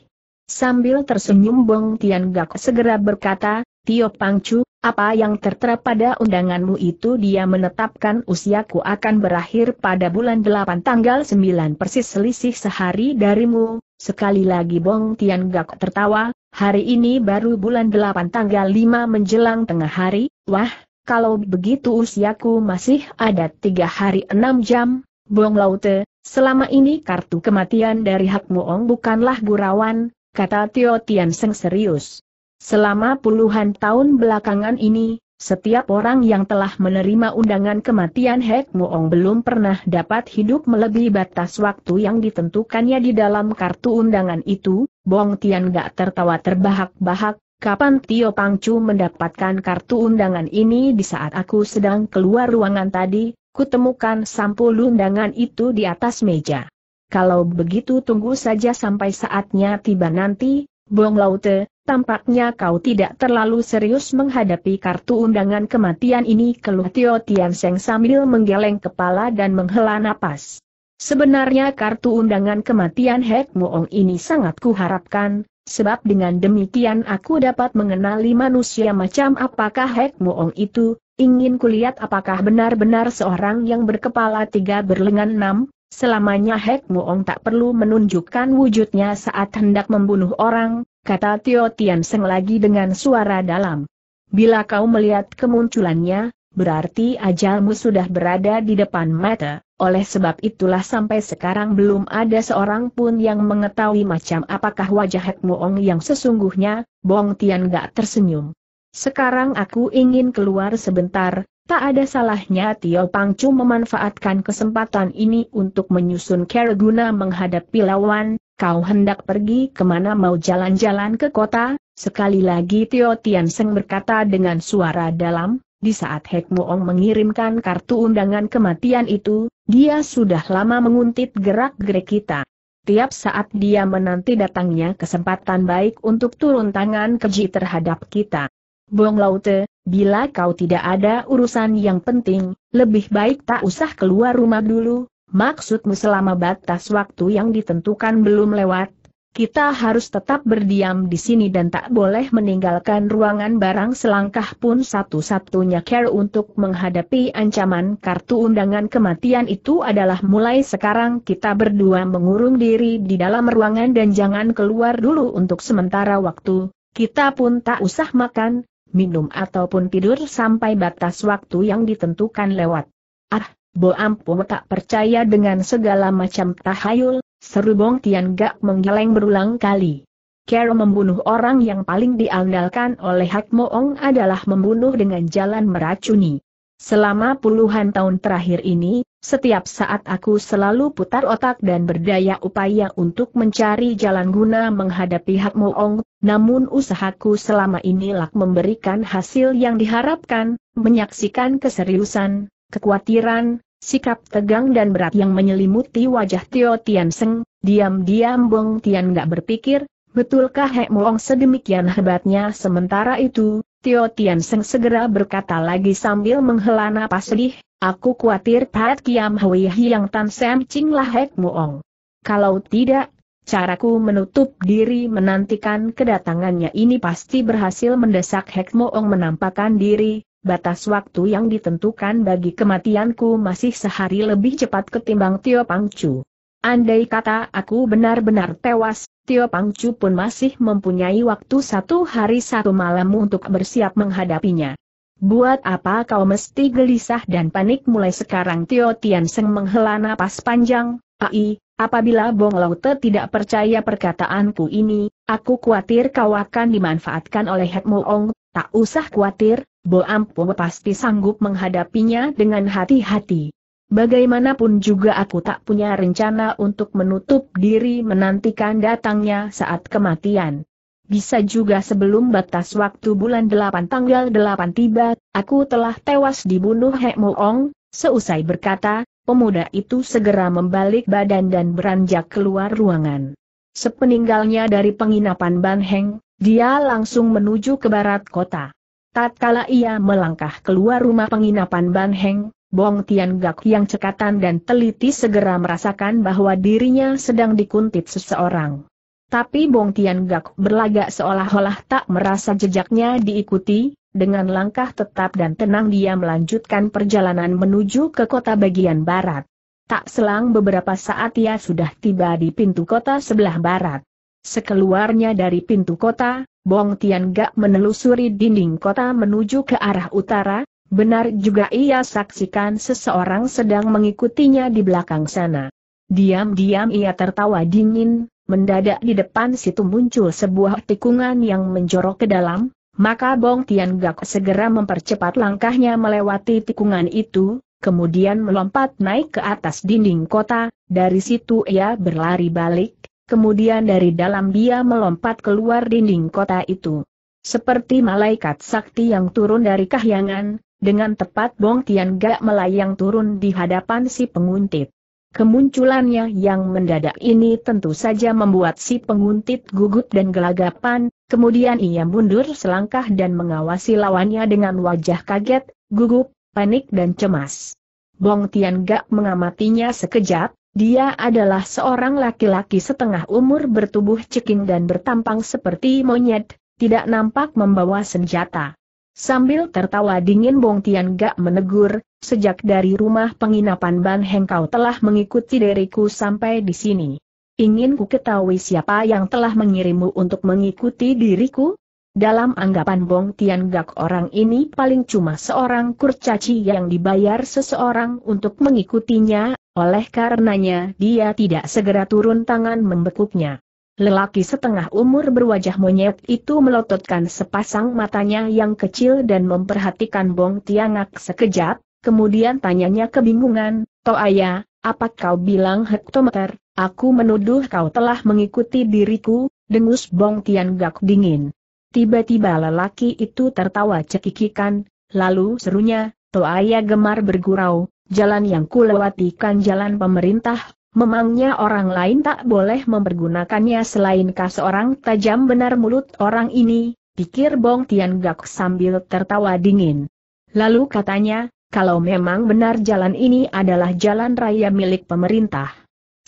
Sambil tersenyum Bong Tian Gak segera berkata, Tio Pangcu, apa yang tertera pada undanganmu itu dia menetapkan usiaku akan berakhir pada bulan 8 tanggal 9 persis selisih sehari darimu, sekali lagi Bong Tian Gak tertawa, hari ini baru bulan 8 tanggal 5 menjelang tengah hari, wah, kalau begitu usiaku masih ada 3 hari 6 jam, Bong Laute, selama ini kartu kematian dari hakmu Ong bukanlah gurauan, kata Tio Tian Seng serius. Selama puluhan tahun belakangan ini, setiap orang yang telah menerima undangan kematian Hek Muong belum pernah dapat hidup melebihi batas waktu yang ditentukannya di dalam kartu undangan itu, Bong Tian gak tertawa terbahak-bahak, kapan Tio Pangcu mendapatkan kartu undangan ini di saat aku sedang keluar ruangan tadi, kutemukan sampul undangan itu di atas meja. Kalau begitu tunggu saja sampai saatnya tiba nanti, Bong Laute, Tampaknya kau tidak terlalu serius menghadapi kartu undangan kematian ini keluh Tio Tianseng sambil menggeleng kepala dan menghela napas. Sebenarnya kartu undangan kematian Hek Muong ini sangat kuharapkan, sebab dengan demikian aku dapat mengenali manusia macam apakah Hek Muong itu, ingin kulihat apakah benar-benar seorang yang berkepala tiga berlengan enam, Selamanya Hek Muong tak perlu menunjukkan wujudnya saat hendak membunuh orang, kata Tio Tian Seng lagi dengan suara dalam. Bila kau melihat kemunculannya, berarti ajalmu sudah berada di depan mata, oleh sebab itulah sampai sekarang belum ada seorang pun yang mengetahui macam apakah wajah Hek yang sesungguhnya, Bong Tian gak tersenyum. Sekarang aku ingin keluar sebentar, Tak ada salahnya Tio Pangcu memanfaatkan kesempatan ini untuk menyusun keraguna guna menghadapi lawan, kau hendak pergi kemana mau jalan-jalan ke kota, sekali lagi Tio Tian Seng berkata dengan suara dalam, di saat Hek Muong mengirimkan kartu undangan kematian itu, dia sudah lama menguntit gerak-gerik kita. Tiap saat dia menanti datangnya kesempatan baik untuk turun tangan keji terhadap kita. Bong Laute, bila kau tidak ada urusan yang penting, lebih baik tak usah keluar rumah dulu, maksudmu selama batas waktu yang ditentukan belum lewat, kita harus tetap berdiam di sini dan tak boleh meninggalkan ruangan barang selangkah pun satu-satunya care untuk menghadapi ancaman kartu undangan kematian itu adalah mulai sekarang kita berdua mengurung diri di dalam ruangan dan jangan keluar dulu untuk sementara waktu, kita pun tak usah makan, minum ataupun tidur sampai batas waktu yang ditentukan lewat. Ah, Bo Ampuh tak percaya dengan segala macam tahayul, seru Bong Tian Gak menggeleng berulang kali. Kero membunuh orang yang paling diandalkan oleh Hak Moong adalah membunuh dengan jalan meracuni. Selama puluhan tahun terakhir ini, setiap saat aku selalu putar otak dan berdaya upaya untuk mencari jalan guna menghadapi Hak Moong, namun usahaku selama ini lak memberikan hasil yang diharapkan, menyaksikan keseriusan, kekhawatiran, sikap tegang dan berat yang menyelimuti wajah Tio Tian Seng, diam-diam Bong Tian gak berpikir, betulkah Hak Moong sedemikian hebatnya sementara itu, Tio Tian Seng segera berkata lagi sambil menghela napas sedih, aku khawatir Pat Kiam Hui yang Tan Sam Ching lah Hek Muong. Kalau tidak, caraku menutup diri menantikan kedatangannya ini pasti berhasil mendesak Hek Muong menampakkan diri, batas waktu yang ditentukan bagi kematianku masih sehari lebih cepat ketimbang Tio Pangcu. Andai kata aku benar-benar tewas, Tio Pangcu pun masih mempunyai waktu satu hari satu malam untuk bersiap menghadapinya. Buat apa kau mesti gelisah dan panik mulai sekarang Tio Seng menghela napas panjang, ai, apabila Bong Te tidak percaya perkataanku ini, aku khawatir kau akan dimanfaatkan oleh Mo Ong, tak usah khawatir, Bo Ampo pasti sanggup menghadapinya dengan hati-hati. Bagaimanapun juga aku tak punya rencana untuk menutup diri menantikan datangnya saat kematian. Bisa juga sebelum batas waktu bulan 8 tanggal 8 tiba, aku telah tewas dibunuh Hek Moong, seusai berkata, pemuda itu segera membalik badan dan beranjak keluar ruangan. Sepeninggalnya dari penginapan Ban Heng, dia langsung menuju ke barat kota. Tatkala ia melangkah keluar rumah penginapan Ban Heng, Bong Tian Gak yang cekatan dan teliti segera merasakan bahwa dirinya sedang dikuntit seseorang. Tapi Bong Tian Gak berlagak seolah-olah tak merasa jejaknya diikuti, dengan langkah tetap dan tenang dia melanjutkan perjalanan menuju ke kota bagian barat. Tak selang beberapa saat ia sudah tiba di pintu kota sebelah barat. Sekeluarnya dari pintu kota, Bong Tian Gak menelusuri dinding kota menuju ke arah utara, Benar juga ia saksikan seseorang sedang mengikutinya di belakang sana. Diam-diam ia tertawa dingin, mendadak di depan situ muncul sebuah tikungan yang menjorok ke dalam, maka Bong Tian Gak segera mempercepat langkahnya melewati tikungan itu, kemudian melompat naik ke atas dinding kota, dari situ ia berlari balik, kemudian dari dalam dia melompat keluar dinding kota itu. Seperti malaikat sakti yang turun dari kahyangan, dengan tepat Bong Tian Gak melayang turun di hadapan si penguntit. Kemunculannya yang mendadak ini tentu saja membuat si penguntit gugup dan gelagapan, kemudian ia mundur selangkah dan mengawasi lawannya dengan wajah kaget, gugup, panik dan cemas. Bong Tian Gak mengamatinya sekejap, dia adalah seorang laki-laki setengah umur bertubuh ceking dan bertampang seperti monyet, tidak nampak membawa senjata. Sambil tertawa dingin Bong Tian Gak menegur, sejak dari rumah penginapan Ban Heng kau telah mengikuti diriku sampai di sini. Ingin ku ketahui siapa yang telah mengirimmu untuk mengikuti diriku? Dalam anggapan Bong Tian Gak orang ini paling cuma seorang kurcaci yang dibayar seseorang untuk mengikutinya, oleh karenanya dia tidak segera turun tangan membekuknya. Lelaki setengah umur berwajah monyet itu melototkan sepasang matanya yang kecil dan memperhatikan Bong Tiangak sekejap, kemudian tanyanya kebingungan, Toaya, apa kau bilang hektometer, aku menuduh kau telah mengikuti diriku, dengus Bong Tiangak dingin. Tiba-tiba lelaki itu tertawa cekikikan, lalu serunya, Toaya gemar bergurau, jalan yang kulewati kan jalan pemerintah, Memangnya orang lain tak boleh mempergunakannya selain kas orang tajam benar mulut orang ini, pikir Bong Tian Gak sambil tertawa dingin. Lalu katanya, kalau memang benar jalan ini adalah jalan raya milik pemerintah.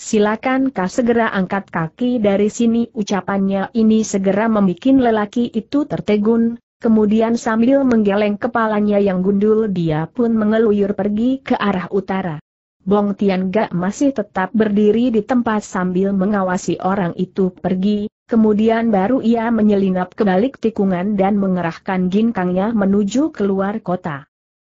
Silakan kau segera angkat kaki dari sini ucapannya ini segera membuat lelaki itu tertegun, kemudian sambil menggeleng kepalanya yang gundul dia pun mengeluyur pergi ke arah utara. Bong Tian Gak masih tetap berdiri di tempat sambil mengawasi orang itu pergi, kemudian baru ia menyelinap ke balik tikungan dan mengerahkan ginkangnya menuju keluar kota.